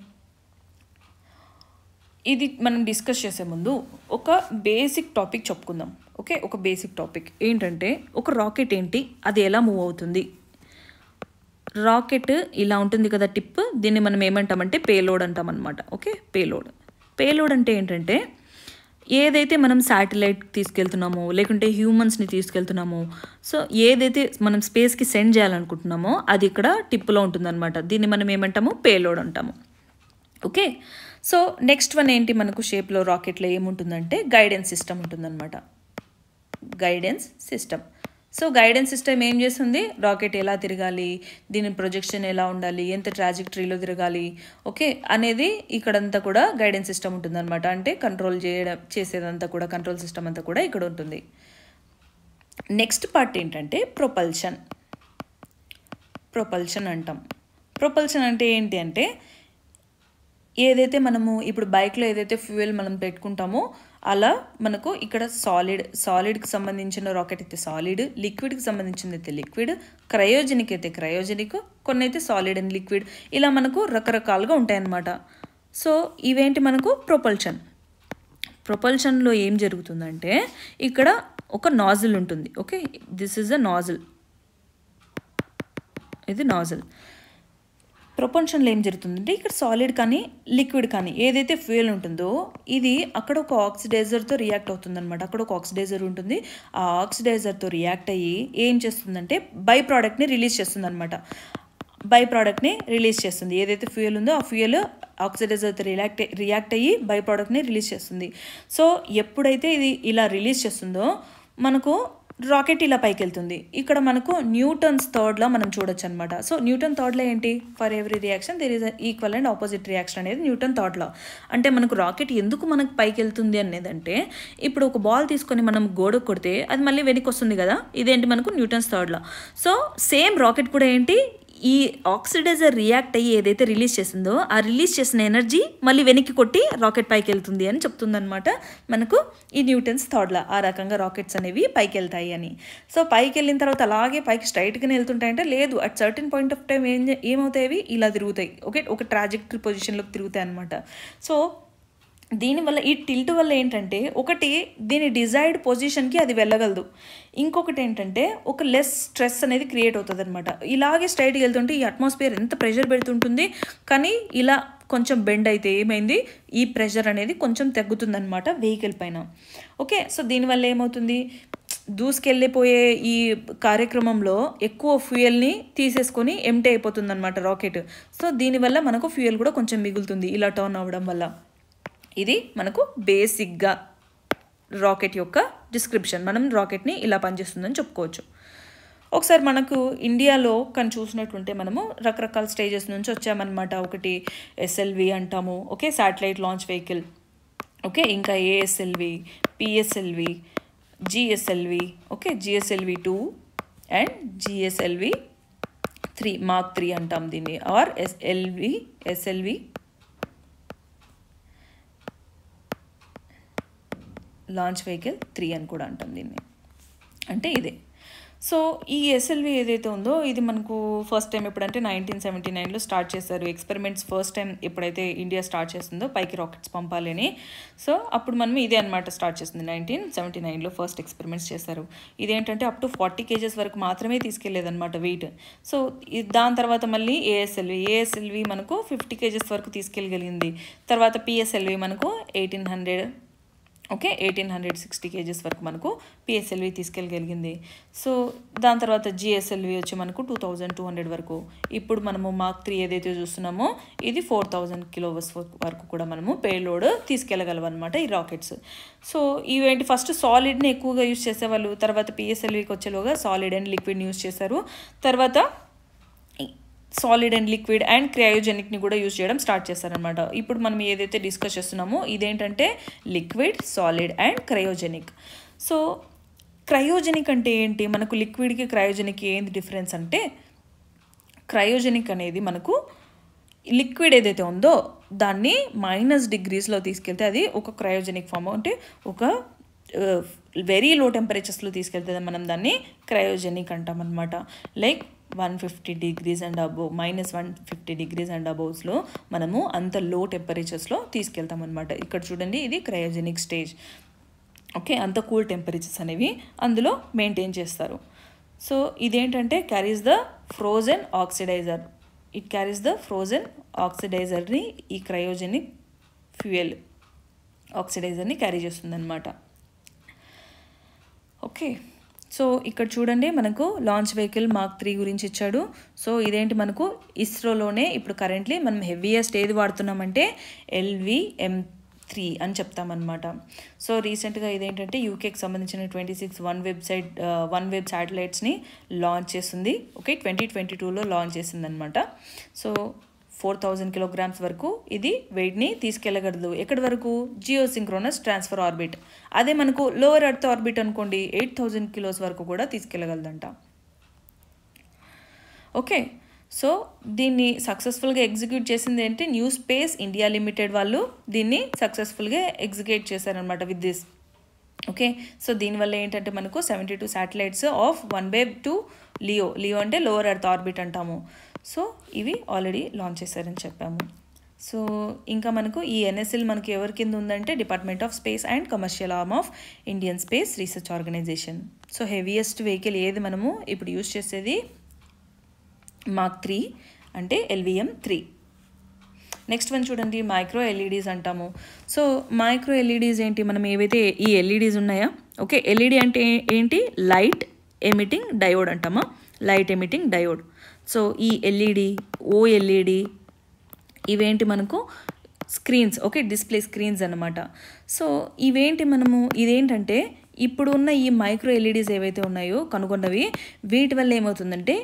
ఇది మనం డిస్కస్ చేసే ముందు ఒక బేసిక్ టాపిక్ చెప్పుకుందాం ఓకే ఒక బేసిక్ టాపిక్ ఏంటంటే ఒక రాకెట్ ఏంటి అది ఎలా మూవ్ అవుతుంది రాకెట్ ఇలా ఉంటుంది కదా టిప్ దీన్ని మనం ఏమంటామంటే పేలోడ్ అంటాం అనమాట ఓకే పేలోడ్ పేలోడ్ అంటే ఏంటంటే ఏదైతే మనం శాటిలైట్ తీసుకెళ్తున్నామో లేకుంటే హ్యూమన్స్ని తీసుకెళ్తున్నామో సో ఏదైతే మనం స్పేస్కి సెండ్ చేయాలనుకుంటున్నామో అది ఇక్కడ టిప్లో ఉంటుందన్నమాట దీన్ని మనం ఏమంటాము పేలోడ్ అంటాము ఓకే సో నెక్స్ట్ వన్ ఏంటి మనకు షేప్లో రాకెట్లో ఏముంటుందంటే గైడెన్స్ సిస్టమ్ ఉంటుందన్నమాట guidance system so guidance system ఏం చేస్తుంది రాకెట్ ఎలా తిరగాలి దీని ప్రొజెక్షన్ ఎలా ఉండాలి ఎంత ట్రాజెక్టరీలో తిరగాలి ఓకే అనేది ఇక్కడంతా కూడా గైడెన్స్ సిస్టమ్ ఉంటుందన్నమాట అంటే కంట్రోల్ చేయడం చేసేదంతా కూడా కంట్రోల్ సిస్టమ్ అంతా కూడా ఇక్కడ ఉంటుంది నెక్స్ట్ పార్ట్ ఏంటంటే ప్రొపల్షన్ ప్రొపల్షన్ అంటాం ప్రొపల్షన్ అంటే ఏంటి అంటే ఏదైతే మనము ఇప్పుడు బైక్లో ఏదైతే ఫ్యూయల్ మనం పెట్టుకుంటామో అలా మనకు ఇక్కడ సాలిడ్ సాలిడ్కి సంబంధించిన రాకెట్ అయితే సాలిడ్ లిక్విడ్కి సంబంధించింది అయితే లిక్విడ్ క్రయోజనిక్ అయితే క్రయోజనిక్ కొన్ని అయితే సాలిడ్ అండ్ లిక్విడ్ ఇలా మనకు రకరకాలుగా ఉంటాయన్నమాట సో ఇవేంటి మనకు ప్రొపల్షన్ ప్రొపల్షన్లో ఏం జరుగుతుందంటే ఇక్కడ ఒక నాజిల్ ఉంటుంది okay this is a nozzle ఇది నాజిల్ ప్రపంచంలో ఏం జరుగుతుందంటే ఇక్కడ సాలిడ్ కానీ లిక్విడ్ కానీ ఏదైతే ఫ్యూయల్ ఉంటుందో ఇది అక్కడ ఒక ఆక్సిడైజర్తో రియాక్ట్ అవుతుందనమాట అక్కడ ఒక ఆక్సిడైజర్ ఉంటుంది ఆ ఆక్సిడైజర్తో రియాక్ట్ అయ్యి ఏం చేస్తుందంటే బై ప్రోడక్ట్ని రిలీజ్ అనమాట బై ప్రోడక్ట్ని రిలీజ్ చేస్తుంది ఏదైతే ఫ్యూయల్ ఉందో ఆ ఫ్యూయల్ ఆక్సిడైజర్తో రియాక్ట్ రియాక్ట్ అయ్యి బై ప్రోడక్ట్ని రిలీజ్ చేస్తుంది సో ఎప్పుడైతే ఇది ఇలా రిలీజ్ చేస్తుందో మనకు రాకెట్ ఇలా పైకి వెళ్తుంది ఇక్కడ మనకు న్యూటన్స్ థర్డ్లో మనం చూడొచ్చు అనమాట సో న్యూటన్ థర్డ్లో ఏంటి for every reaction there is equal and opposite reaction అనేది న్యూటన్ థర్డ్లో అంటే మనకు రాకెట్ ఎందుకు మనకు పైకి వెళ్తుంది అనేదంటే ఇప్పుడు ఒక బాల్ తీసుకొని మనం గోడ కొడితే అది మళ్ళీ వెనక్కి వస్తుంది కదా ఇదేంటి మనకు న్యూటన్స్ థర్డ్లో సో సేమ్ రాకెట్ కూడా ఏంటి ఈ ఆక్సిడైజర్ రియాక్ట్ అయ్యి ఏదైతే రిలీజ్ చేసిందో ఆ రిలీజ్ చేసిన ఎనర్జీ మళ్ళీ వెనక్కి కొట్టి రాకెట్ పైకి వెళ్తుంది అని చెప్తుందనమాట మనకు ఈ న్యూటన్స్ థర్డ్లా ఆ రకంగా రాకెట్స్ అనేవి పైకి వెళ్తాయి అని సో పైకి వెళ్ళిన తర్వాత అలాగే పైకి స్ట్రైట్గానే వెళ్తుంటాయంటే లేదు at certain point of time ఏం ఏమవుతాయి ఇలా తిరుగుతాయి ఓకే ఒక ట్రాజెక్టరీ పొజిషన్లోకి తిరుగుతాయి అనమాట సో దీనివల్ల ఈ టిల్ట్ వల్ల ఏంటంటే ఒకటి దీని డిజైర్డ్ పొజిషన్కి అది వెళ్ళగలదు ఇంకొకటి ఏంటంటే ఒక లెస్ స్ట్రెస్ అనేది క్రియేట్ అవుతుంది అనమాట ఇలాగే స్ట్రైట్కి వెళ్తుంటే ఈ అట్మాస్ఫియర్ ఎంత ప్రెషర్ పెడుతుంటుంది కానీ ఇలా కొంచెం బెండ్ అయితే ఏమైంది ఈ ప్రెషర్ అనేది కొంచెం అనమాట వెహికల్ పైన ఓకే సో దీనివల్ల ఏమవుతుంది దూసుకెళ్ళిపోయే ఈ కార్యక్రమంలో ఎక్కువ ఫ్యూయల్ని తీసేసుకొని ఎంటీ అనమాట రాకెట్ సో దీనివల్ల మనకు ఫ్యూయల్ కూడా కొంచెం మిగులుతుంది ఇలా టర్న్ అవ్వడం వల్ల ఇది మనకు బేసిక్గా రాకెట్ యొక్క డిస్క్రిప్షన్ మనం రాకెట్ని ఇలా పనిచేస్తుందని చెప్పుకోవచ్చు ఒకసారి మనకు ఇండియాలో కానీ చూసినట్టుంటే మనము రకరకాల స్టేజెస్ నుంచి వచ్చామన్నమాట ఒకటి ఎస్ఎల్వి అంటాము okay satellite launch vehicle okay ఇంకా ASLV PSLV GSLV okay GSLV two and GSLV three mark three అంటాం దీన్ని or SLV SLV launch vehicle three అని కూడా అంటాం దీన్ని అంటే ఇదే సో ఈ ఎస్ఎల్వి ఏదైతే ఉందో ఇది మనకు ఫస్ట్ టైం ఎప్పుడంటే నైన్టీన్ సెవెంటీ నైన్లో స్టార్ట్ చేశారు ఎక్స్పెరిమెంట్స్ ఫస్ట్ టైం ఎప్పుడైతే ఇండియా స్టార్ట్ చేస్తుందో పైకి రాకెట్స్ పంపాలని సో అప్పుడు మనం ఇదే అనమాట స్టార్ట్ చేస్తుంది నైన్టీన్ సెవెంటీ నైన్లో ఫస్ట్ ఎక్స్పెరిమెంట్స్ చేశారు ఇదేంటంటే అప్ టు ఫార్టీ కేజెస్ వరకు మాత్రమే తీసుకెళ్లేదన్నమాట వెయిట్ సో దాని తర్వాత మళ్ళీ ఏఎస్ఎల్వి ఏఎస్ఎల్వి మనకు ఫిఫ్టీ కేజెస్ వరకు తీసుకెళ్ళగలిగింది తర్వాత పిఎస్ఎల్వి మనకు eighteen hundred okay eighteen hundred sixty kgs వరకు మనకు పిఎస్ఎల్వి తీసుకెళ్ళగలిగింది సో దాని తర్వాత జిఎస్ఎల్వి వచ్చి మనకు టూ థౌజండ్ టూ హండ్రెడ్ వరకు ఇప్పుడు మనము మార్క్ త్రీ ఏదైతే చూస్తున్నామో ఇది ఫోర్ థౌజండ్ కిలోవర్స్ వరకు కూడా మనము పేలోడ్ తీసుకెళ్ళగలం అనమాట ఈ రాకెట్స్ సో ఇవేంటి ఫస్ట్ సాలిడ్ని ఎక్కువగా యూజ్ చేసేవాళ్ళు తర్వాత పిఎస్ఎల్వికి వచ్చేలోగా సాలిడ్ అండ్ లిక్విడ్ని యూజ్ చేశారు తర్వాత సాలిడ్ అండ్ లిక్విడ్ అండ్ క్రయోజెనిక్ని కూడా యూజ్ చేయడం స్టార్ట్ చేస్తారనమాట ఇప్పుడు మనం ఏదైతే డిస్కస్ చేస్తున్నామో ఇదేంటంటే liquid solid and cryogenic so cryogenic అంటే ఏంటి మనకు లిక్విడ్కి క్రయోజెనిక్కి ఏంటి డిఫరెన్స్ అంటే క్రయోజెనిక్ అనేది మనకు లిక్విడ్ ఏదైతే ఉందో దాన్ని మైనస్ డిగ్రీస్లో తీసుకెళ్తే అది ఒక క్రయోజెనిక్ ఫామ్ అంటే ఒక వెరీ uh, లో టెంపరేచర్స్లో తీసుకెళ్తే మనం దాన్ని క్రయోజెనిక్ అంటాం అనమాట like one fifty degrees and above minus one fifty degrees and అబోవ్స్లో మనము అంత లో టెంపరేచర్స్లో తీసుకెళ్తాం అనమాట ఇక్కడ చూడండి ఇది క్రయోజెనిక్ స్టేజ్ ఓకే అంత కూల్ టెంపరేచర్స్ అనేవి అందులో మెయింటైన్ చేస్తారు సో ఇదేంటంటే carries the frozen oxidiser it carries the frozen ఆక్సిడైజర్ని ఈ క్రయోజెనిక్ ఫ్యూయల్ ఆక్సిడైజర్ని క్యారీ చేస్తుంది అనమాట ఓకే సో ఇక్కడ చూడండి మనకు లాంచ్ వెహికల్ మార్క్ త్రీ గురించి ఇచ్చాడు సో ఇదేంటి మనకు ఇస్రోలోనే ఇప్పుడు కరెంట్లీ మనం హెవీయెస్ట్ ఏది వాడుతున్నామంటే ఎల్వి ఎం త్రీ అని చెప్తామన్నమాట సో రీసెంట్గా ఇదేంటంటే యూకేకి సంబంధించిన twenty six one website OneWeb శాటిలైట్స్ని లాంచ్ చేసింది ఓకే ట్వంటీ ట్వంటీ టూలో లాంచ్ చేసింది అనమాట సో ఫోర్ థౌజండ్ కిలోగ్రామ్స్ వరకు ఇది వెయిట్ని తీసుకెళ్ళగలదు ఎక్కడి వరకు జియోసింక్రోనస్ ట్రాన్స్ఫర్ ఆర్బిట్ అదే మనకు లోవర్ ఎర్త్ ఆర్బిట్ అనుకోండి ఎయిట్ థౌజండ్ కిలోస్ వరకు కూడా తీసుకెళ్ళగలదంట ఓకే సో దీన్ని సక్సెస్ఫుల్గా ఎగ్జిక్యూట్ చేసింది ఏంటి న్యూ స్పేస్ ఇండియా లిమిటెడ్ వాళ్ళు దీన్ని సక్సెస్ఫుల్గా ఎగ్జిక్యూట్ చేశారనమాట విత్ దిస్ ఓకే సో దీనివల్ల ఏంటంటే మనకు seventy two satellites of one wave to LEO LEO అంటే లోవర్ ఎర్త్ ఆర్బిట్ అంటాము సో ఇవి ఆల్రెడీ లాంచ్ చేశారని చెప్పాము సో ఇంకా మనకు ఈ ఎన్ఎస్ఎల్ మనకి ఎవరి కింద ఉందంటే department of space and commercial arm of Indian space research organisation so heaviest vehicle ఏది మనము ఇప్పుడు యూజ్ చేసేది మాక్ త్రీ అంటే ఎల్విఎం త్రీ నెక్స్ట్ వన్ చూడండి మైక్రో ఎల్ఈడీస్ e అంటాము సో మైక్రో ఎల్ఈడీస్ e ఏంటి మనం ఏవైతే ఈ ఎల్ఈడీస్ e ఉన్నాయా ఓకే ఎల్ఈడి అంటే ఏంటి లైట్ ఎమిటింగ్ డయోడ్ అంటామా లైట్ ఎమిటింగ్ డయోడ్ సో ఈ ఎల్ఈడి ఓఎల్ఈడి ఇవేంటి మనకు స్క్రీన్స్ ఓకే డిస్ప్లే స్క్రీన్స్ అనమాట సో ఇవేంటి మనము ఇదేంటంటే ఇప్పుడున్న ఈ మైక్రో ఎల్ఈడీస్ ఏవైతే ఉన్నాయో కనుగొన్నవి వీటి వల్ల ఏమవుతుందంటే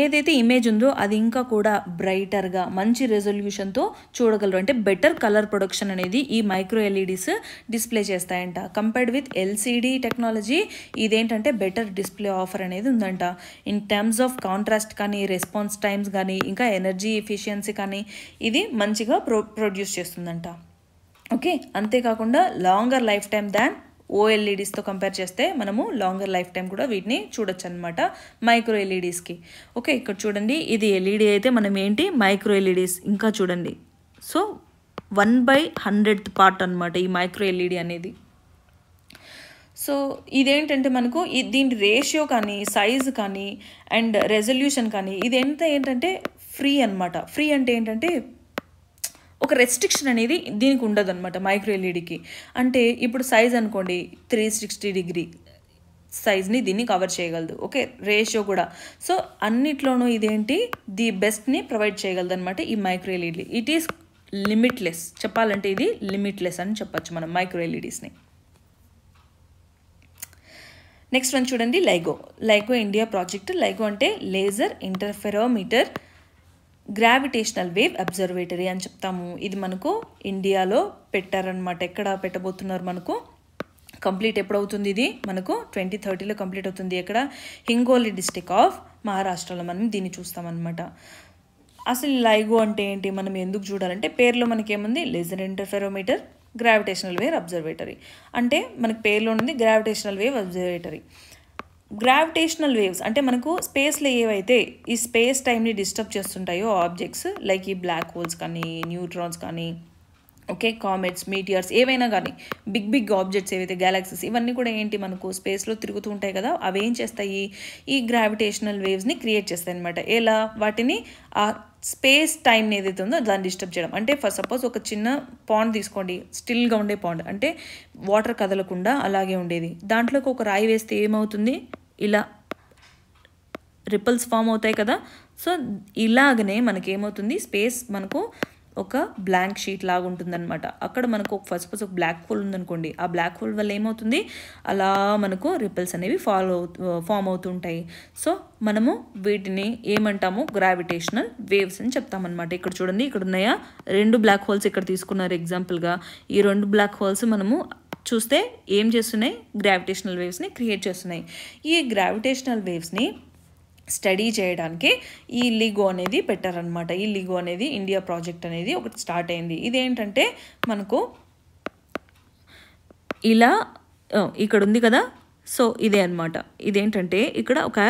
ఏదైతే ఇమేజ్ ఉందో అది ఇంకా కూడా బ్రైటర్గా మంచి రెజల్యూషన్తో చూడగలరు అంటే బెటర్ కలర్ ప్రొడక్షన్ అనేది ఈ మైక్రో ఎల్ఈడీస్ డిస్ప్లే చేస్తాయంట కంపేర్డ్ విత్ ఎల్సిడి టెక్నాలజీ ఇదేంటంటే బెటర్ డిస్ప్లే ఆఫర్ అనేది ఉందంట ఇన్ టర్మ్స్ ఆఫ్ కాంట్రాస్ట్ కానీ రెస్పాన్స్ టైమ్స్ కానీ ఇంకా ఎనర్జీ ఎఫిషియన్సీ కానీ ఇది మంచిగా ప్రొ ప్రొడ్యూస్ చేస్తుందంట ఓకే అంతేకాకుండా లాంగర్ లైఫ్ టైం దాన్ ఓఎల్ఈడీస్తో కంపేర్ చేస్తే మనము లాంగర్ లైఫ్ టైం కూడా వీటిని చూడొచ్చు అనమాట మైక్రో ఎల్ఈడీస్కి ఓకే ఇక్కడ చూడండి ఇది ఎల్ఈడీ అయితే మనం ఏంటి మైక్రో ఎల్ఈడీస్ ఇంకా చూడండి so one by hundred part అనమాట ఈ మైక్రో ఎల్ఈడీ అనేది సో ఇదేంటంటే మనకు దీని రేషియో కానీ సైజు కానీ అండ్ రెజల్యూషన్ కానీ ఎంత ఏంటంటే ఫ్రీ అనమాట ఫ్రీ అంటే ఏంటంటే ఒక రెస్ట్రిక్షన్ అనేది దీనికి ఉండదు అనమాట మైక్రో ఎల్ఈడికి అంటే ఇప్పుడు సైజ్ అనుకోండి త్రీ సిక్స్టీ డిగ్రీ సైజ్ని దీన్ని కవర్ చేయగలదు ఓకే రేషియో కూడా సో అన్నిట్లోనూ ఇదేంటి ది బెస్ట్ని ప్రొవైడ్ చేయగలదు అనమాట ఈ micro LED it is limitless చెప్పాలంటే ఇది లిమిట్లెస్ అని చెప్పచ్చు మనం మైక్రో నెక్స్ట్ వన్ చూడండి లైగో లైగో ఇండియా ప్రాజెక్ట్ లైగో అంటే laser interferometer gravitational wave observatory అని చెప్తాము ఇది మనకు ఇండియాలో పెట్టారనమాట ఎక్కడ పెట్టబోతున్నారు మనకు కంప్లీట్ ఎప్పుడవుతుంది ఇది మనకు ట్వంటీ థర్టీలో కంప్లీట్ అవుతుంది ఎక్కడ హింగోలి డిస్టిక్ ఆఫ్ మహారాష్ట్రలో మనం దీన్ని చూస్తామన్నమాట అసలు లైగో అంటే ఏంటి మనం ఎందుకు చూడాలంటే పేర్లో మనకేముంది laser interferometer gravitational wave observatory అంటే మనకి పేర్లో ఉంది gravitational wave observatory gravitational waves అంటే మనకు స్పేస్లో ఏవైతే ఈ స్పేస్ టైమ్ని డిస్టర్బ్ చేస్తుంటాయో ఆబ్జెక్ట్స్ లైక్ ఈ బ్లాక్ హోల్స్ కానీ న్యూట్రాన్స్ కానీ ఓకే కామెట్స్ మీటియర్స్ ఏవైనా కానీ బిగ్ బిగ్ ఆబ్జెక్ట్స్ ఏవైతే గ్యాలాక్సీస్ ఇవన్నీ కూడా ఏంటి మనకు స్పేస్లో తిరుగుతూ ఉంటాయి కదా అవి ఏం చేస్తాయి ఈ గ్రావిటేషనల్ వేవ్స్ని క్రియేట్ చేస్తాయి అనమాట ఎలా వాటిని స్పేస్ టైం ఏదైతే ఉందో దాన్ని డిస్టర్బ్ చేయడం అంటే ఫర్ సపోజ్ ఒక చిన్న పాండ్ తీసుకోండి స్టిల్గా ఉండే పాండ్ అంటే వాటర్ కదలకుండా అలాగే ఉండేది దాంట్లోకి ఒక రాయి వేస్తే ఏమవుతుంది ఇలా రిపల్స్ ఫామ్ అవుతాయి కదా సో ఇలాగనే మనకేమవుతుంది స్పేస్ మనకు ఒక బ్లాంక్ షీట్ లాగా ఉంటుందన్నమాట అక్కడ మనకు ఒక ఫస్ట్ ఫస్ట్ ఒక బ్లాక్ హోల్ ఉందనుకోండి ఆ బ్లాక్ హోల్ వల్ల ఏమవుతుంది అలా మనకు రిపెల్స్ అనేవి ఫాలో ఫామ్ అవుతుంటాయి సో మనము వీటిని ఏమంటాము గ్రావిటేషనల్ వేవ్స్ అని చెప్తామన్నమాట ఇక్కడ చూడండి ఇక్కడ ఉన్నాయా రెండు బ్లాక్ హోల్స్ ఇక్కడ తీసుకున్నారు ఎగ్జాంపుల్గా ఈ రెండు బ్లాక్ హోల్స్ మనము చూస్తే ఏం చేస్తున్నాయి గ్రావిటేషనల్ వేవ్స్ని క్రియేట్ చేస్తున్నాయి ఈ గ్రావిటేషనల్ వేవ్స్ని స్టడీ చేయడానికి ఈ లిగో అనేది పెట్టారనమాట ఈ లిగో అనేది ఇండియా ప్రాజెక్ట్ అనేది ఒకటి స్టార్ట్ అయింది ఇదేంటంటే మనకు ఇలా ఇక్కడ ఉంది కదా సో ఇదే అనమాట ఇదేంటంటే ఇక్కడ ఒక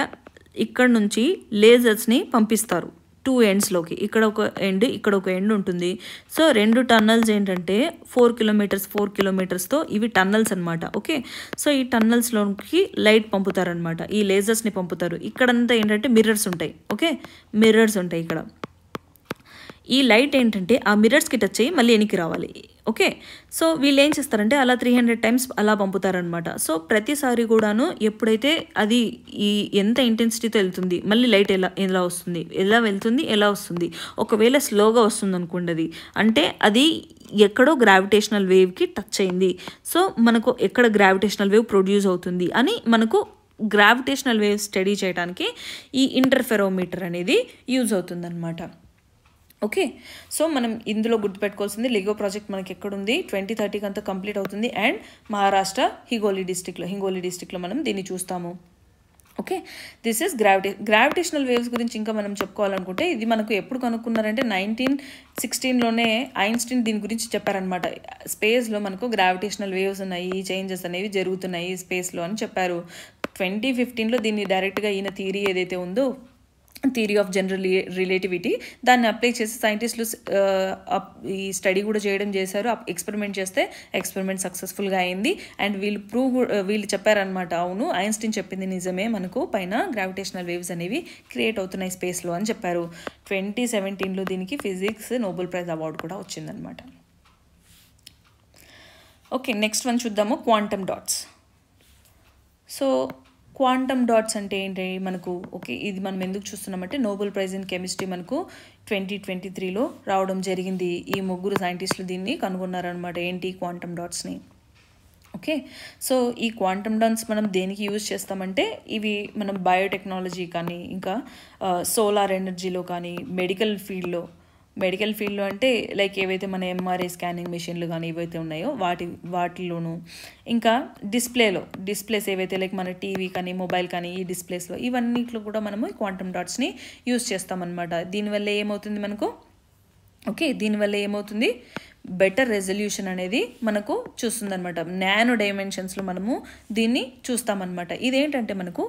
ఇక్కడ నుంచి లేజర్స్ని పంపిస్తారు టూ ఎండ్స్లోకి ఇక్కడ ఒక ఎండ్ ఇక్కడ ఒక ఎండ్ ఉంటుంది సో రెండు టన్నల్స్ ఏంటంటే ఫోర్ కిలోమీటర్స్ ఫోర్ కిలోమీటర్స్తో ఇవి టన్నల్స్ అనమాట ఓకే సో ఈ టన్నల్స్లోకి లైట్ పంపుతారనమాట ఈ లేజర్స్ని పంపుతారు ఇక్కడంతా ఏంటంటే మిర్రర్స్ ఉంటాయి ఓకే మిర్రర్స్ ఉంటాయి ఇక్కడ ఈ లైట్ ఏంటంటే ఆ మిరర్స్కి టచ్ అయ్యి మళ్ళీ వెనక్కి రావాలి ఓకే సో వీళ్ళు ఏం చేస్తారంటే అలా త్రీ హండ్రెడ్ టైమ్స్ అలా పంపుతారనమాట సో ప్రతిసారి కూడాను ఎప్పుడైతే అది ఈ ఎంత ఇంటెన్సిటీతో వెళ్తుంది మళ్ళీ లైట్ ఎలా ఎలా వస్తుంది ఎలా వెళ్తుంది ఎలా వస్తుంది ఒకవేళ స్లోగా వస్తుంది అనుకోండి అది అంటే అది ఎక్కడో గ్రావిటేషనల్ వేవ్కి టచ్ అయింది సో మనకు ఎక్కడ గ్రావిటేషనల్ వేవ్ ప్రొడ్యూస్ అవుతుంది అని మనకు గ్రావిటేషనల్ వేవ్ స్టడీ చేయడానికి ఈ ఇంటర్ఫెరోమీటర్ అనేది యూజ్ అవుతుందన్నమాట ఓకే సో మనం ఇందులో గుర్తుపెట్టుకోవాల్సింది లెగో ప్రాజెక్ట్ మనకి ఎక్కడుంది ట్వంటీ థర్టీకి అంతా కంప్లీట్ అవుతుంది అండ్ మహారాష్ట్ర హిగోలీ డిస్టిక్లో హింగోలీ డిస్టిక్లో మనం దీన్ని చూస్తాము okay this is gravita gravitational waves గురించి ఇంకా మనం చెప్పుకోవాలనుకుంటే ఇది మనకు ఎప్పుడు కనుక్కున్నారంటే నైన్టీన్ సిక్స్టీన్లోనే ఐన్స్టీన్ దీని గురించి చెప్పారనమాట స్పేస్లో మనకు గ్రావిటేషనల్ వేవ్స్ ఉన్నాయి చేంజెస్ అనేవి జరుగుతున్నాయి స్పేస్లో అని చెప్పారు ట్వంటీ ఫిఫ్టీన్లో దీన్ని డైరెక్ట్గా ఈయన థీరీ ఏదైతే ఉందో థియరీ ఆఫ్ జనరల్ రిలేటివిటీ దాన్ని అప్లై చేసి సైంటిస్టులు uh, ఈ స్టడీ కూడా చేయడం చేశారు ఎక్స్పెరిమెంట్ చేస్తే ఎక్స్పెరిమెంట్ సక్సెస్ఫుల్గా అయింది అండ్ వీళ్ళు ప్రూవ్ uh, వీళ్ళు చెప్పారనమాట అవును ఐన్స్టీన్ చెప్పింది నిజమే మనకు పైన గ్రావిటేషనల్ వేవ్స్ అనేవి క్రియేట్ అవుతున్నాయి స్పేస్లో అని చెప్పారు ట్వంటీ సెవెంటీన్లో దీనికి ఫిజిక్స్ నోబెల్ ప్రైజ్ అవార్డు కూడా వచ్చిందనమాట ఓకే నెక్స్ట్ వన్ చూద్దాము quantum dots so quantum dots అంటే ఏంటి మనకు ఓకే ఇది మనం ఎందుకు చూస్తున్నామంటే నోబెల్ ప్రైజ్ ఇన్ కెమిస్ట్రీ మనకు ట్వంటీ ట్వంటీ త్రీలో రావడం జరిగింది ఈ ముగ్గురు సైంటిస్టులు దీన్ని కనుగొన్నారనమాట ఏంటి క్వాంటమ్ డాట్స్ని ఓకే సో ఈ క్వాంటమ్ డాన్స్ మనం దేనికి యూజ్ చేస్తామంటే ఇవి మనం బయోటెక్నాలజీ కానీ ఇంకా సోలార్ ఎనర్జీలో కానీ మెడికల్ ఫీల్డ్లో మెడికల్ ఫీల్డ్లో అంటే లైక్ ఏవైతే మన ఎంఆర్ఐ స్కానింగ్ మెషిన్లు కానీ ఏవైతే ఉన్నాయో వాటి వాటిలోనూ ఇంకా డిస్ప్లేలో డిస్ప్లేస్ ఏవైతే లైక్ మన టీవీ కానీ మొబైల్ కానీ ఈ డిస్ప్లేస్లో ఇవన్నిట్లో కూడా మనము క్వాంటమ్ డాట్స్ని యూస్ చేస్తామన్నమాట దీనివల్ల ఏమవుతుంది మనకు ఓకే దీనివల్ల ఏమవుతుంది బెటర్ రెజల్యూషన్ అనేది మనకు చూస్తుందనమాట నానో డైమెన్షన్స్లో మనము దీన్ని చూస్తామన్నమాట ఇదేంటంటే మనకు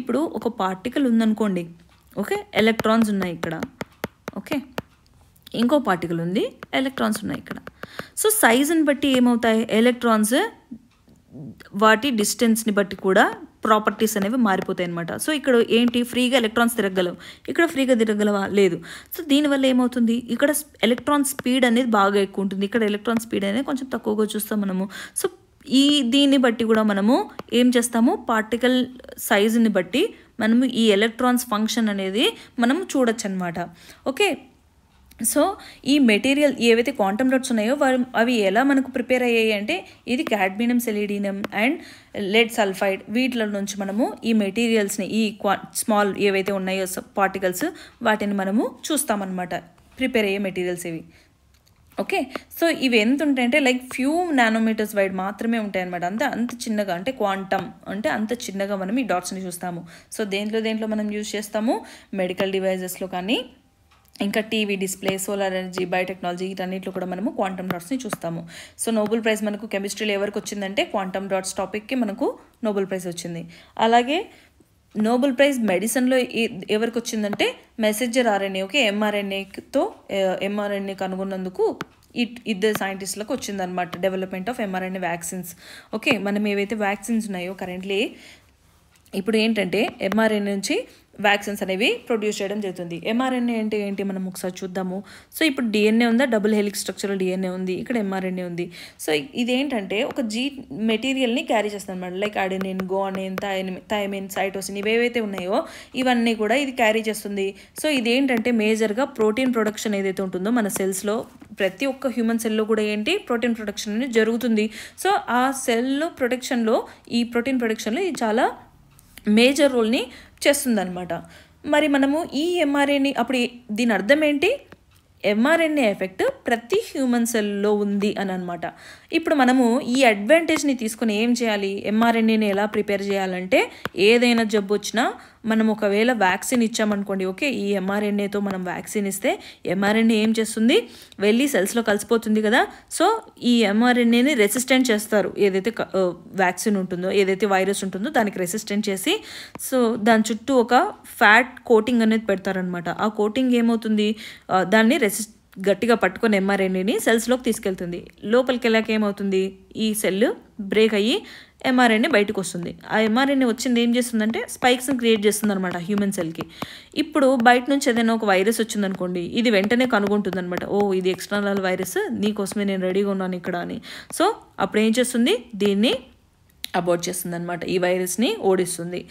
ఇప్పుడు ఒక పార్టికల్ ఉందనుకోండి ఓకే ఎలక్ట్రాన్స్ ఉన్నాయి ఇక్కడ ఓకే ఇంకో పార్టికల్ ఉంది ఎలక్ట్రాన్స్ ఉన్నాయి ఇక్కడ సో సైజుని బట్టి ఏమవుతాయి ఎలక్ట్రాన్స్ వాటి డిస్టెన్స్ని బట్టి కూడా ప్రాపర్టీస్ అనేవి మారిపోతాయి అనమాట సో ఇక్కడ ఏంటి ఫ్రీగా ఎలక్ట్రాన్స్ తిరగలవు ఇక్కడ ఫ్రీగా తిరగలవా లేదు సో దీనివల్ల ఏమవుతుంది ఇక్కడ ఎలక్ట్రాన్ స్పీడ్ అనేది బాగా ఎక్కువ ఉంటుంది ఇక్కడ ఎలక్ట్రాన్ స్పీడ్ అనేది కొంచెం తక్కువగా చూస్తాం మనము సో ఈ దీన్ని బట్టి కూడా మనము ఏం చేస్తాము పార్టికల్ సైజుని బట్టి మనము ఈ ఎలక్ట్రాన్స్ ఫంక్షన్ అనేది మనం చూడొచ్చు అనమాట ఓకే సో ఈ మెటీరియల్ ఏవైతే క్వాంటమ్ డాట్స్ ఉన్నాయో వారు అవి ఎలా మనకు ప్రిపేర్ అయ్యాయి అంటే ఇది cadmium selenium and lead sulphide వీటిల నుంచి మనము ఈ మెటీరియల్స్ని ఈ స్మాల్ ఏవైతే ఉన్నాయో పార్టికల్స్ వాటిని మనము చూస్తామన్నమాట ప్రిపేర్ అయ్యే మెటీరియల్స్ ఇవి ఓకే సో ఇవి ఎంత ఉంటాయంటే లైక్ ఫ్యూ నానోమీటర్స్ వైడ్ మాత్రమే ఉంటాయి అనమాట అంత అంత చిన్నగా అంటే క్వాంటమ్ అంటే అంత చిన్నగా మనం ఈ డాట్స్ని చూస్తాము సో దేంట్లో దేంట్లో మనం యూజ్ చేస్తాము మెడికల్ డివైజెస్లో కానీ ఇంకా TV display solar energy biotechnology ఇటన్నింటిలో కూడా మనము క్వాంటమ్ డాట్స్ని చూస్తాము సో నోబెల్ ప్రైజ్ మనకు కెమిస్ట్రీలో ఎవరికి వచ్చిందంటే క్వాంటమ్ డాట్స్ టాపిక్కి మనకు నోబెల్ ప్రైజ్ వచ్చింది అలాగే నోబెల్ ప్రైజ్ మెడిసిన్లో ఎవరికి వచ్చిందంటే మెసెంజర్ ఓకే ఎంఆర్ఎన్ఏతో ఎంఆర్ఎన్ఏ కనుగొన్నందుకు ఇద్దరు సైంటిస్టులకు వచ్చిందనమాట development of mRNA vaccines okay మనం ఏవైతే వ్యాక్సిన్స్ ఉన్నాయో కరెంట్లీ ఇప్పుడు ఏంటంటే ఎంఆర్ఎన్ఏ నుంచి వ్యాక్సిన్స్ అనేవి ప్రొడ్యూస్ చేయడం జరుగుతుంది ఎంఆర్ఎన్ఏ అంటే ఏంటి మనం ఒకసారి చూద్దాము సో ఇప్పుడు డిఎన్ఏ ఉందా డబుల్ హెలిక్ స్ట్రక్చర్లో డిఎన్ఏ ఉంది ఇక్కడ ఎంఆర్ఎన్ఏ ఉంది సో ఇదేంటంటే ఒక జీ మెటీరియల్ని క్యారీ చేస్తుంది అనమాట లైక్ అడెనిన్ గోనిన్ థైన్ థైమిన్ సైటోసిన్ ఇవేవైతే ఉన్నాయో ఇవన్నీ కూడా ఇది క్యారీ చేస్తుంది సో ఇదేంటంటే మేజర్గా ప్రోటీన్ ప్రొడక్షన్ ఏదైతే ఉంటుందో మన సెల్స్లో ప్రతి ఒక్క హ్యూమన్ సెల్లో కూడా ఏంటి ప్రోటీన్ ప్రొడక్షన్ అనేది జరుగుతుంది సో ఆ సెల్లో ప్రొటెక్షన్లో ఈ ప్రోటీన్ ప్రొడక్షన్లో ఇది చాలా మేజర్ రోల్ని చేస్తుందన్నమాట మరి మనము ఈ ఎంఆర్ఏని అప్పుడు దీని అర్థం ఏంటి ఎంఆర్ఎన్ఏ ఎఫెక్ట్ ప్రతి హ్యూమన్ సెల్లో ఉంది అని అనమాట ఇప్పుడు మనము ఈ అడ్వాంటేజ్ని తీసుకుని ఏం చేయాలి ఎంఆర్ఎన్ఏని ఎలా ప్రిపేర్ చేయాలంటే ఏదైనా జబ్బు వచ్చినా మనం ఒకవేళ వ్యాక్సిన్ ఇచ్చామనుకోండి ఓకే ఈ ఎంఆర్ఎన్ఏతో మనం వ్యాక్సిన్ ఇస్తే ఎంఆర్ఎన్ఏ ఏం చేస్తుంది వెళ్ళి సెల్స్లో కలిసిపోతుంది కదా సో ఈ ఎంఆర్ఎన్ఏని రెసిస్టెంట్ చేస్తారు ఏదైతే వ్యాక్సిన్ ఉంటుందో ఏదైతే వైరస్ ఉంటుందో దానికి రెసిస్టెంట్ చేసి సో దాని చుట్టూ ఒక ఫ్యాట్ కోటింగ్ అనేది పెడతారనమాట ఆ కోటింగ్ ఏమవుతుంది దాన్ని రెసిస్ట్ గట్టిగా పట్టుకుని ఎంఆర్ఎన్ఏని సెల్స్లోకి తీసుకెళ్తుంది లోపలికి వెళ్ళాక ఏమవుతుంది ఈ సెల్ బ్రేక్ అయ్యి ఎంఆర్ఎన్ఏ బయటకు వస్తుంది ఆ ఎంఆర్ఎన్ఏ వచ్చింది ఏం చేస్తుందంటే స్పైక్స్ని క్రియేట్ చేస్తుంది అనమాట హ్యూమన్ సెల్కి ఇప్పుడు బయట నుంచి ఏదైనా ఒక వైరస్ వచ్చిందనుకోండి ఇది వెంటనే కనుగొంటుంది అనమాట ఓ ఇది ఎక్స్టర్నల్ వైరస్ నీకోసమే నేను రెడీగా ఉన్నాను ఇక్కడ అని సో అప్పుడు ఏం చేస్తుంది దీన్ని అబౌట్ చేస్తుంది అనమాట ఈ వైరస్ని ఓడిస్తుంది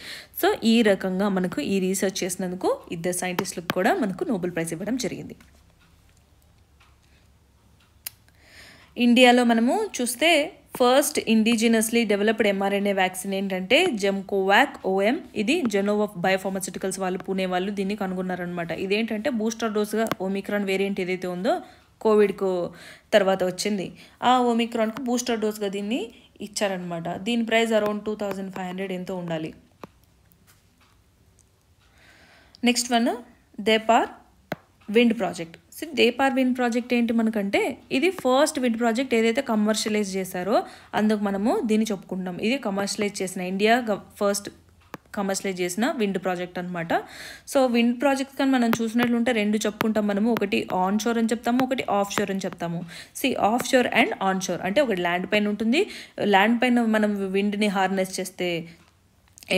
సో ఈ రకంగా మనకు ఈ రీసెర్చ్ చేసినందుకు ఇద్దరు సైంటిస్టులకు కూడా మనకు నోబెల్ ప్రైజ్ ఇవ్వడం జరిగింది ఇండియాలో మనము చూస్తే first indigenously developed mRNA vaccine ఏంటంటే జెమ్కోవాక్ ఓఎం ఇది జెనోవా బయోఫార్మస్యూటికల్స్ వాళ్ళు పూణే వాళ్ళు దీన్ని కనుగొన్నారనమాట ఇదేంటంటే బూస్టర్ డోస్గా ఓమిక్రాన్ వేరియంట్ ఏదైతే ఉందో కోవిడ్కు తర్వాత వచ్చింది ఆ ఓమిక్రాన్కు బూస్టర్ డోస్గా దీన్ని ఇచ్చారనమాట దీని price around two thousand five hundred ఎంతో ఉండాలి నెక్స్ట్ వన్ దేపార్ విండ్ ప్రాజెక్ట్ సో దేపార్ విండ్ ప్రాజెక్ట్ ఏంటి మనకంటే ఇది ఫస్ట్ విండ్ ప్రాజెక్ట్ ఏదైతే కమర్షియలైజ్ చేశారో అందుకు మనము దీన్ని చెప్పుకుంటున్నాం ఇది కమర్షియలైజ్ చేసిన ఇండియా ఫస్ట్ కమర్షియలైజ్ చేసిన విండ్ ప్రాజెక్ట్ అనమాట సో విండ్ ప్రాజెక్ట్ కానీ మనం చూసినట్లుంటే రెండు చెప్పుకుంటాం మనము ఒకటి ఆన్ షోర్ అని చెప్తాము ఒకటి ఆఫ్ షోర్ అని చెప్తాము sea offshore and onshore అంటే ఒకటి ల్యాండ్ పైన ఉంటుంది ల్యాండ్ పైన మనం విండ్ని హార్నెస్ చేస్తే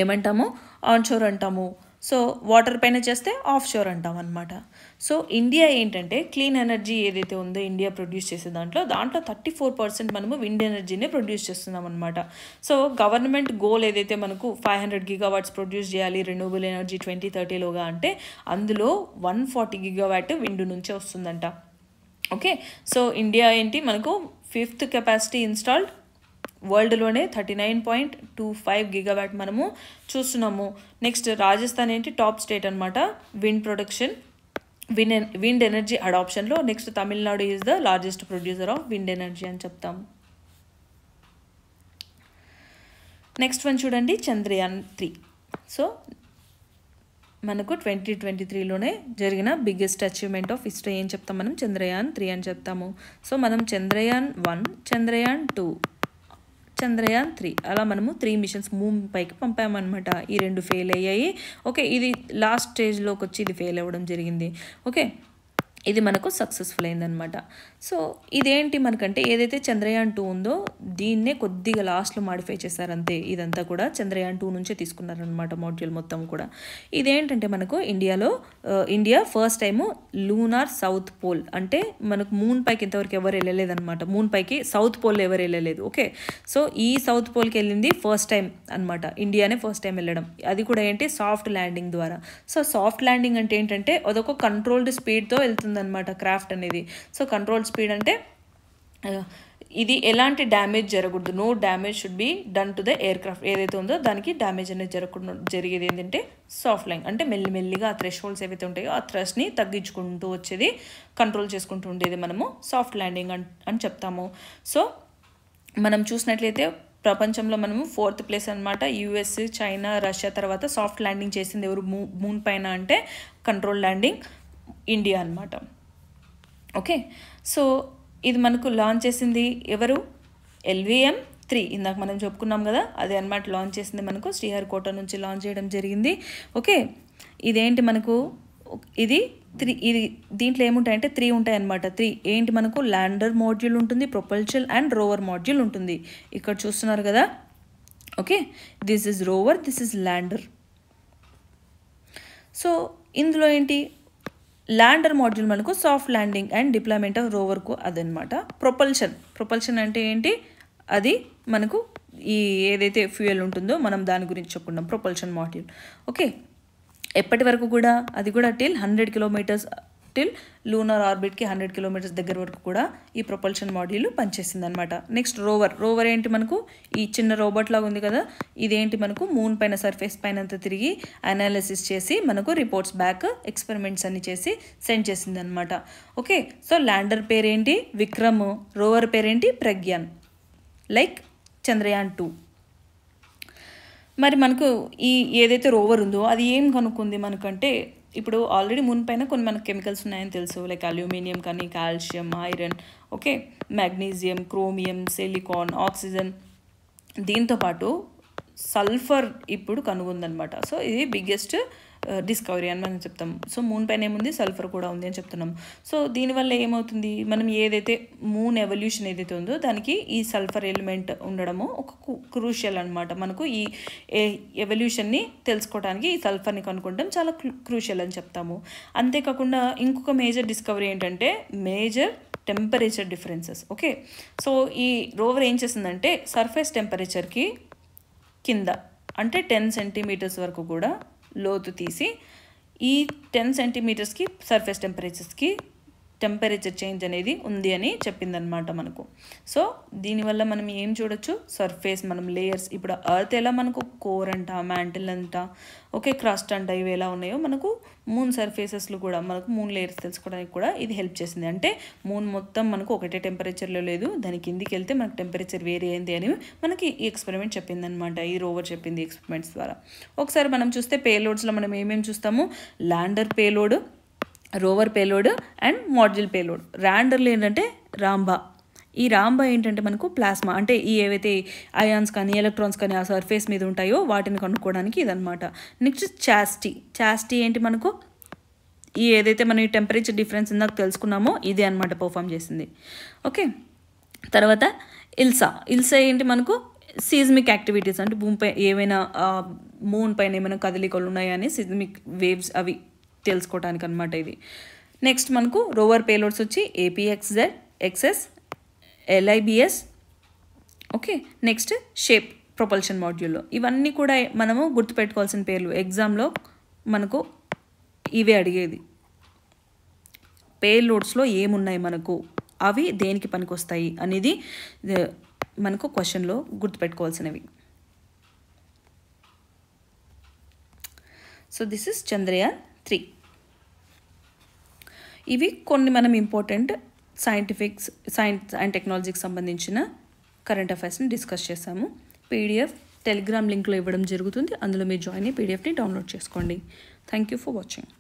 ఏమంటాము ఆన్ షోర్ అంటాము సో వాటర్ పైన చేస్తే ఆఫ్ షోర్ అంటాం అనమాట సో ఇండియా ఏంటంటే క్లీన్ ఎనర్జీ ఏదైతే ఉందో ఇండియా ప్రొడ్యూస్ చేసే దాంట్లో దాంట్లో థర్టీ ఫోర్ పర్సెంట్ మనము విండ్ ఎనర్జీనే ప్రొడ్యూస్ చేస్తున్నాం అనమాట సో గవర్నమెంట్ గోల్ ఏదైతే మనకు ఫైవ్ హండ్రెడ్ గిగావాట్స్ ప్రొడ్యూస్ చేయాలి రెన్యూబుల్ ఎనర్జీ ట్వంటీ థర్టీలోగా అంటే అందులో వన్ ఫార్టీ గిగావాట్ విండ్ నుంచే వస్తుందంట ఓకే సో ఇండియా ఏంటి మనకు ఫిఫ్త్ కెపాసిటీ ఇన్స్టాల్డ్ వరల్డ్లోనే thirty nine point two five gigawatt మనము చూస్తున్నాము నెక్స్ట్ రాజస్థాన్ ఏంటి టాప్ స్టేట్ అనమాట wind production wind wind energy అడాప్షన్లో next Tamil Nadu is the largest producer of wind energy అని చెప్తాం నెక్స్ట్ వన్ చూడండి చంద్రయాన్ త్రీ సో మనకు ట్వంటీ ట్వంటీ త్రీలోనే జరిగిన బిగ్గెస్ట్ అచీవ్మెంట్ ఆఫ్ హిస్టరీ ఏం చెప్తాం మనం చంద్రయాన్ త్రీ అని చెప్తాము సో మనం Chandrayaan one Chandrayaan two Chandrayaan three అలా మనము త్రీ మిషన్స్ మూమ్ పైకి పంపామన్నమాట ఈ రెండు ఫెయిల్ అయ్యాయి ఓకే ఇది లాస్ట్ స్టేజ్లోకి వచ్చి ఇది ఫెయిల్ అవ్వడం జరిగింది ఓకే ఇది మనకు సక్సెస్ఫుల్ అయిందనమాట సో ఇదేంటి మనకంటే ఏదైతే చంద్రయాన్ టూ ఉందో దీన్నే కొద్దిగా లాస్ట్లో మాడిఫై చేశారంతే ఇదంతా కూడా చంద్రయాన్ టూ నుంచే తీసుకున్నారనమాట మాడ్యూల్ మొత్తం కూడా ఇదేంటంటే మనకు ఇండియాలో India first time lunar south pole అంటే మనకు మూన్ పైకి ఇంతవరకు ఎవరు వెళ్ళలేదనమాట మూన్ పైకి సౌత్ పోల్ ఎవరు వెళ్ళలేదు ఓకే సో ఈ సౌత్ పోల్కి వెళ్ళింది ఫస్ట్ టైం అనమాట ఇండియానే ఫస్ట్ టైం వెళ్ళడం అది కూడా ఏంటి సాఫ్ట్ ల్యాండింగ్ ద్వారా సో సాఫ్ట్ ల్యాండింగ్ అంటే ఏంటంటే అదొక కంట్రోల్డ్ స్పీడ్తో వెళ్తుంది ఉంటుందన్నమాట క్రాఫ్ట్ అనేది సో కంట్రోల్ స్పీడ్ అంటే ఇది ఎలాంటి డ్యామేజ్ జరగకూడదు no damage should be done to the aircraft ఏదైతే ఉందో దానికి డ్యామేజ్ అనేది జరగకుండా జరిగేది ఏంటంటే సాఫ్ట్ లైన్ అంటే మెల్లిమెల్లిగా ఆ థ్రెష్ హోల్స్ ఏవైతే ఉంటాయో ఆ థ్రెష్ని తగ్గించుకుంటూ వచ్చేది కంట్రోల్ చేసుకుంటూ ఉండేది మనము సాఫ్ట్ ల్యాండింగ్ అని చెప్తాము సో మనం చూసినట్లయితే ప్రపంచంలో మనము ఫోర్త్ ప్లేస్ అనమాట యూఎస్ చైనా రష్యా తర్వాత సాఫ్ట్ ల్యాండింగ్ చేసింది ఎవరు మూన్ పైన అంటే కంట్రోల్ ల్యాండింగ్ ఇండియా అనమాట ఓకే సో ఇది మనకు లాంచ్ చేసింది ఎవరు ఎల్విఎం త్రీ ఇందాక మనం చెప్పుకున్నాం కదా అదే అనమాట లాంచ్ చేసింది మనకు శ్రీహరికోట నుంచి లాంచ్ చేయడం జరిగింది ఓకే ఇదేంటి మనకు ఇది త్రీ ఇది దీంట్లో ఏముంటాయంటే త్రీ ఉంటాయి అనమాట త్రీ ఏంటి మనకు ల్యాండర్ మాడ్యూల్ ఉంటుంది ప్రొపల్చల్ అండ్ రోవర్ మాడ్యూల్ ఉంటుంది ఇక్కడ చూస్తున్నారు కదా okay this is rover this is lander so ఇందులో ఏంటి ల్యాండర్ మాడ్యూల్ మనకు soft landing and deployment of రోవర్కు అదనమాట ప్రొపల్షన్ ప్రొపల్షన్ అంటే ఏంటి అది మనకు ఈ ఏదైతే ఫ్యూయల్ ఉంటుందో మనం దాని గురించి చెప్పుకుంటాం ప్రొపల్షన్ మాడ్యూల్ ఓకే ఎప్పటి వరకు కూడా అది కూడా till hundred kilometres till lunar ఆర్బిట్కి హండ్రెడ్ కిలోమీటర్స్ దగ్గర వరకు కూడా ఈ ప్రొపల్షన్ మాడ్యూల్ పనిచేసింది అనమాట నెక్స్ట్ రోవర్ రోవర్ ఏంటి మనకు ఈ చిన్న రోబోట్ లాగా ఉంది కదా ఇదేంటి మనకు మూన్ పైన సర్ఫేస్ పైన అంతా తిరిగి అనాలిసిస్ చేసి మనకు రిపోర్ట్స్ బ్యాక్ ఎక్స్పెరిమెంట్స్ అన్ని చేసి సెండ్ చేసింది అనమాట ఓకే సో ల్యాండర్ పేరేంటి విక్రమ్ రోవర్ పేరేంటి ప్రగ్యాన్ లైక్ చంద్రయాన్ టూ మరి మనకు ఈ ఏదైతే రోవర్ ఉందో అది ఏం కనుక్కుంది మనకంటే ఇప్పుడు ఆల్రెడీ మున్పైన కొన్ని మనకు కెమికల్స్ ఉన్నాయని తెలుసు లైక్ అల్యూమినియం కానీ calcium iron okay magnesium chromium silicon oxygen దీంతోపాటు సల్ఫర్ ఇప్పుడు కనుగొందనమాట సో ఇది బిగ్గెస్ట్ డిస్కవరీ అని మనం చెప్తాం సో మూన్ పైన ఏముంది సల్ఫర్ కూడా ఉంది అని చెప్తున్నాం సో దీనివల్ల ఏమవుతుంది మనం ఏదైతే మూన్ ఎవల్యూషన్ ఏదైతే ఉందో దానికి ఈ సల్ఫర్ ఎలిమెంట్ ఉండడము ఒక క్రూషియల్ అనమాట మనకు ఈ ఎవల్యూషన్ని తెలుసుకోవడానికి ఈ సల్ఫర్ని కనుక్కుంటాం చాలా క్రూషియల్ అని చెప్తాము అంతేకాకుండా ఇంకొక మేజర్ డిస్కవరీ ఏంటంటే major temperature differences okay so ఈ రోవర్ ఏం చేసిందంటే సర్ఫేస్ టెంపరేచర్కి కింద అంటే టెన్ సెంటీమీటర్స్ వరకు కూడా లోతు తీసి ఈ టెన్ సెంటీమీటర్స్కి సర్ఫేస్ టెంపరేచర్స్కి టెంపరేచర్ చేంజ్ అనేది ఉంది అని చెప్పిందనమాట మనకు సో దీనివల్ల మనం ఏం చూడొచ్చు సర్ఫేస్ మనం లేయర్స్ ఇప్పుడు అర్త్ ఎలా మనకు కోర్ అంట మ్యాంటిల్ అంట ఓకే క్రస్ట్ అంట ఇవి ఎలా ఉన్నాయో మనకు మూన్ సర్ఫేసెస్లు కూడా మనకు మూన్ లేయర్స్ తెలుసుకోవడానికి కూడా ఇది హెల్ప్ చేసింది అంటే మూన్ మొత్తం మనకు ఒకటే టెంపరేచర్లో లేదు దాని కిందికి వెళ్తే మనకు టెంపరేచర్ వేరే అయింది అని మనకి ఈ ఎక్స్పెరిమెంట్ చెప్పిందనమాట ఈ రోవర్ చెప్పింది ఎక్స్పెరిమెంట్స్ ద్వారా ఒకసారి మనం చూస్తే పేలోడ్స్లో మనం ఏమేమి చూస్తాము lander payload rover payload and module payload ర్యాండర్లు ఏంటంటే రాంబా ఈ రాంబా ఏంటంటే మనకు ప్లాస్మా అంటే ఈ ఏవైతే అయాన్స్ కానీ ఎలక్ట్రాన్స్ కానీ ఆ సర్ఫేస్ మీద ఉంటాయో వాటిని కనుక్కోవడానికి ఇదనమాట నెక్స్ట్ చాస్టీ చాస్టీ ఏంటి మనకు ఈ ఏదైతే మనం ఈ టెంపరేచర్ డిఫరెన్స్ ఇందాక తెలుసుకున్నామో ఇదే అనమాట పర్ఫామ్ చేసింది ఓకే తర్వాత ఇల్సా ఇల్సా ఏంటి మనకు సీజ్మిక్ యాక్టివిటీస్ అంటే భూమిపై ఏమైనా మూన్ పైన ఏమైనా కదలికలు ఉన్నాయా అని సీజ్మిక్ వేవ్స్ అవి తెలుసుకోవడానికి అనమాట ఇది నెక్స్ట్ మనకు రోవర్ పేలోడ్స్ వచ్చి APXS XS LIBS okay next shape propulsion మాడ్యూల్లో ఇవన్నీ కూడా మనము గుర్తుపెట్టుకోవాల్సిన పేర్లు ఎగ్జామ్లో మనకు ఇవే అడిగేది పేలోడ్స్లో ఏమున్నాయి మనకు అవి దేనికి పనికొస్తాయి అనేది మనకు క్వశ్చన్లో గుర్తుపెట్టుకోవాల్సినవి so this is Chandrayaan three ఇవి కొన్ని మనం ఇంపార్టెంట్ సైంటిఫిక్స్ సైన్స్ అండ్ టెక్నాలజీకి సంబంధించిన కరెంట్ అఫైర్స్ని డిస్కస్ చేశాము పీడిఎఫ్ టెలిగ్రామ్ లింక్లో ఇవ్వడం జరుగుతుంది అందులో మీరు జాయిన్ అయ్యి పీడిఎఫ్ని డౌన్లోడ్ చేసుకోండి థ్యాంక్ యూ ఫర్ వాచింగ్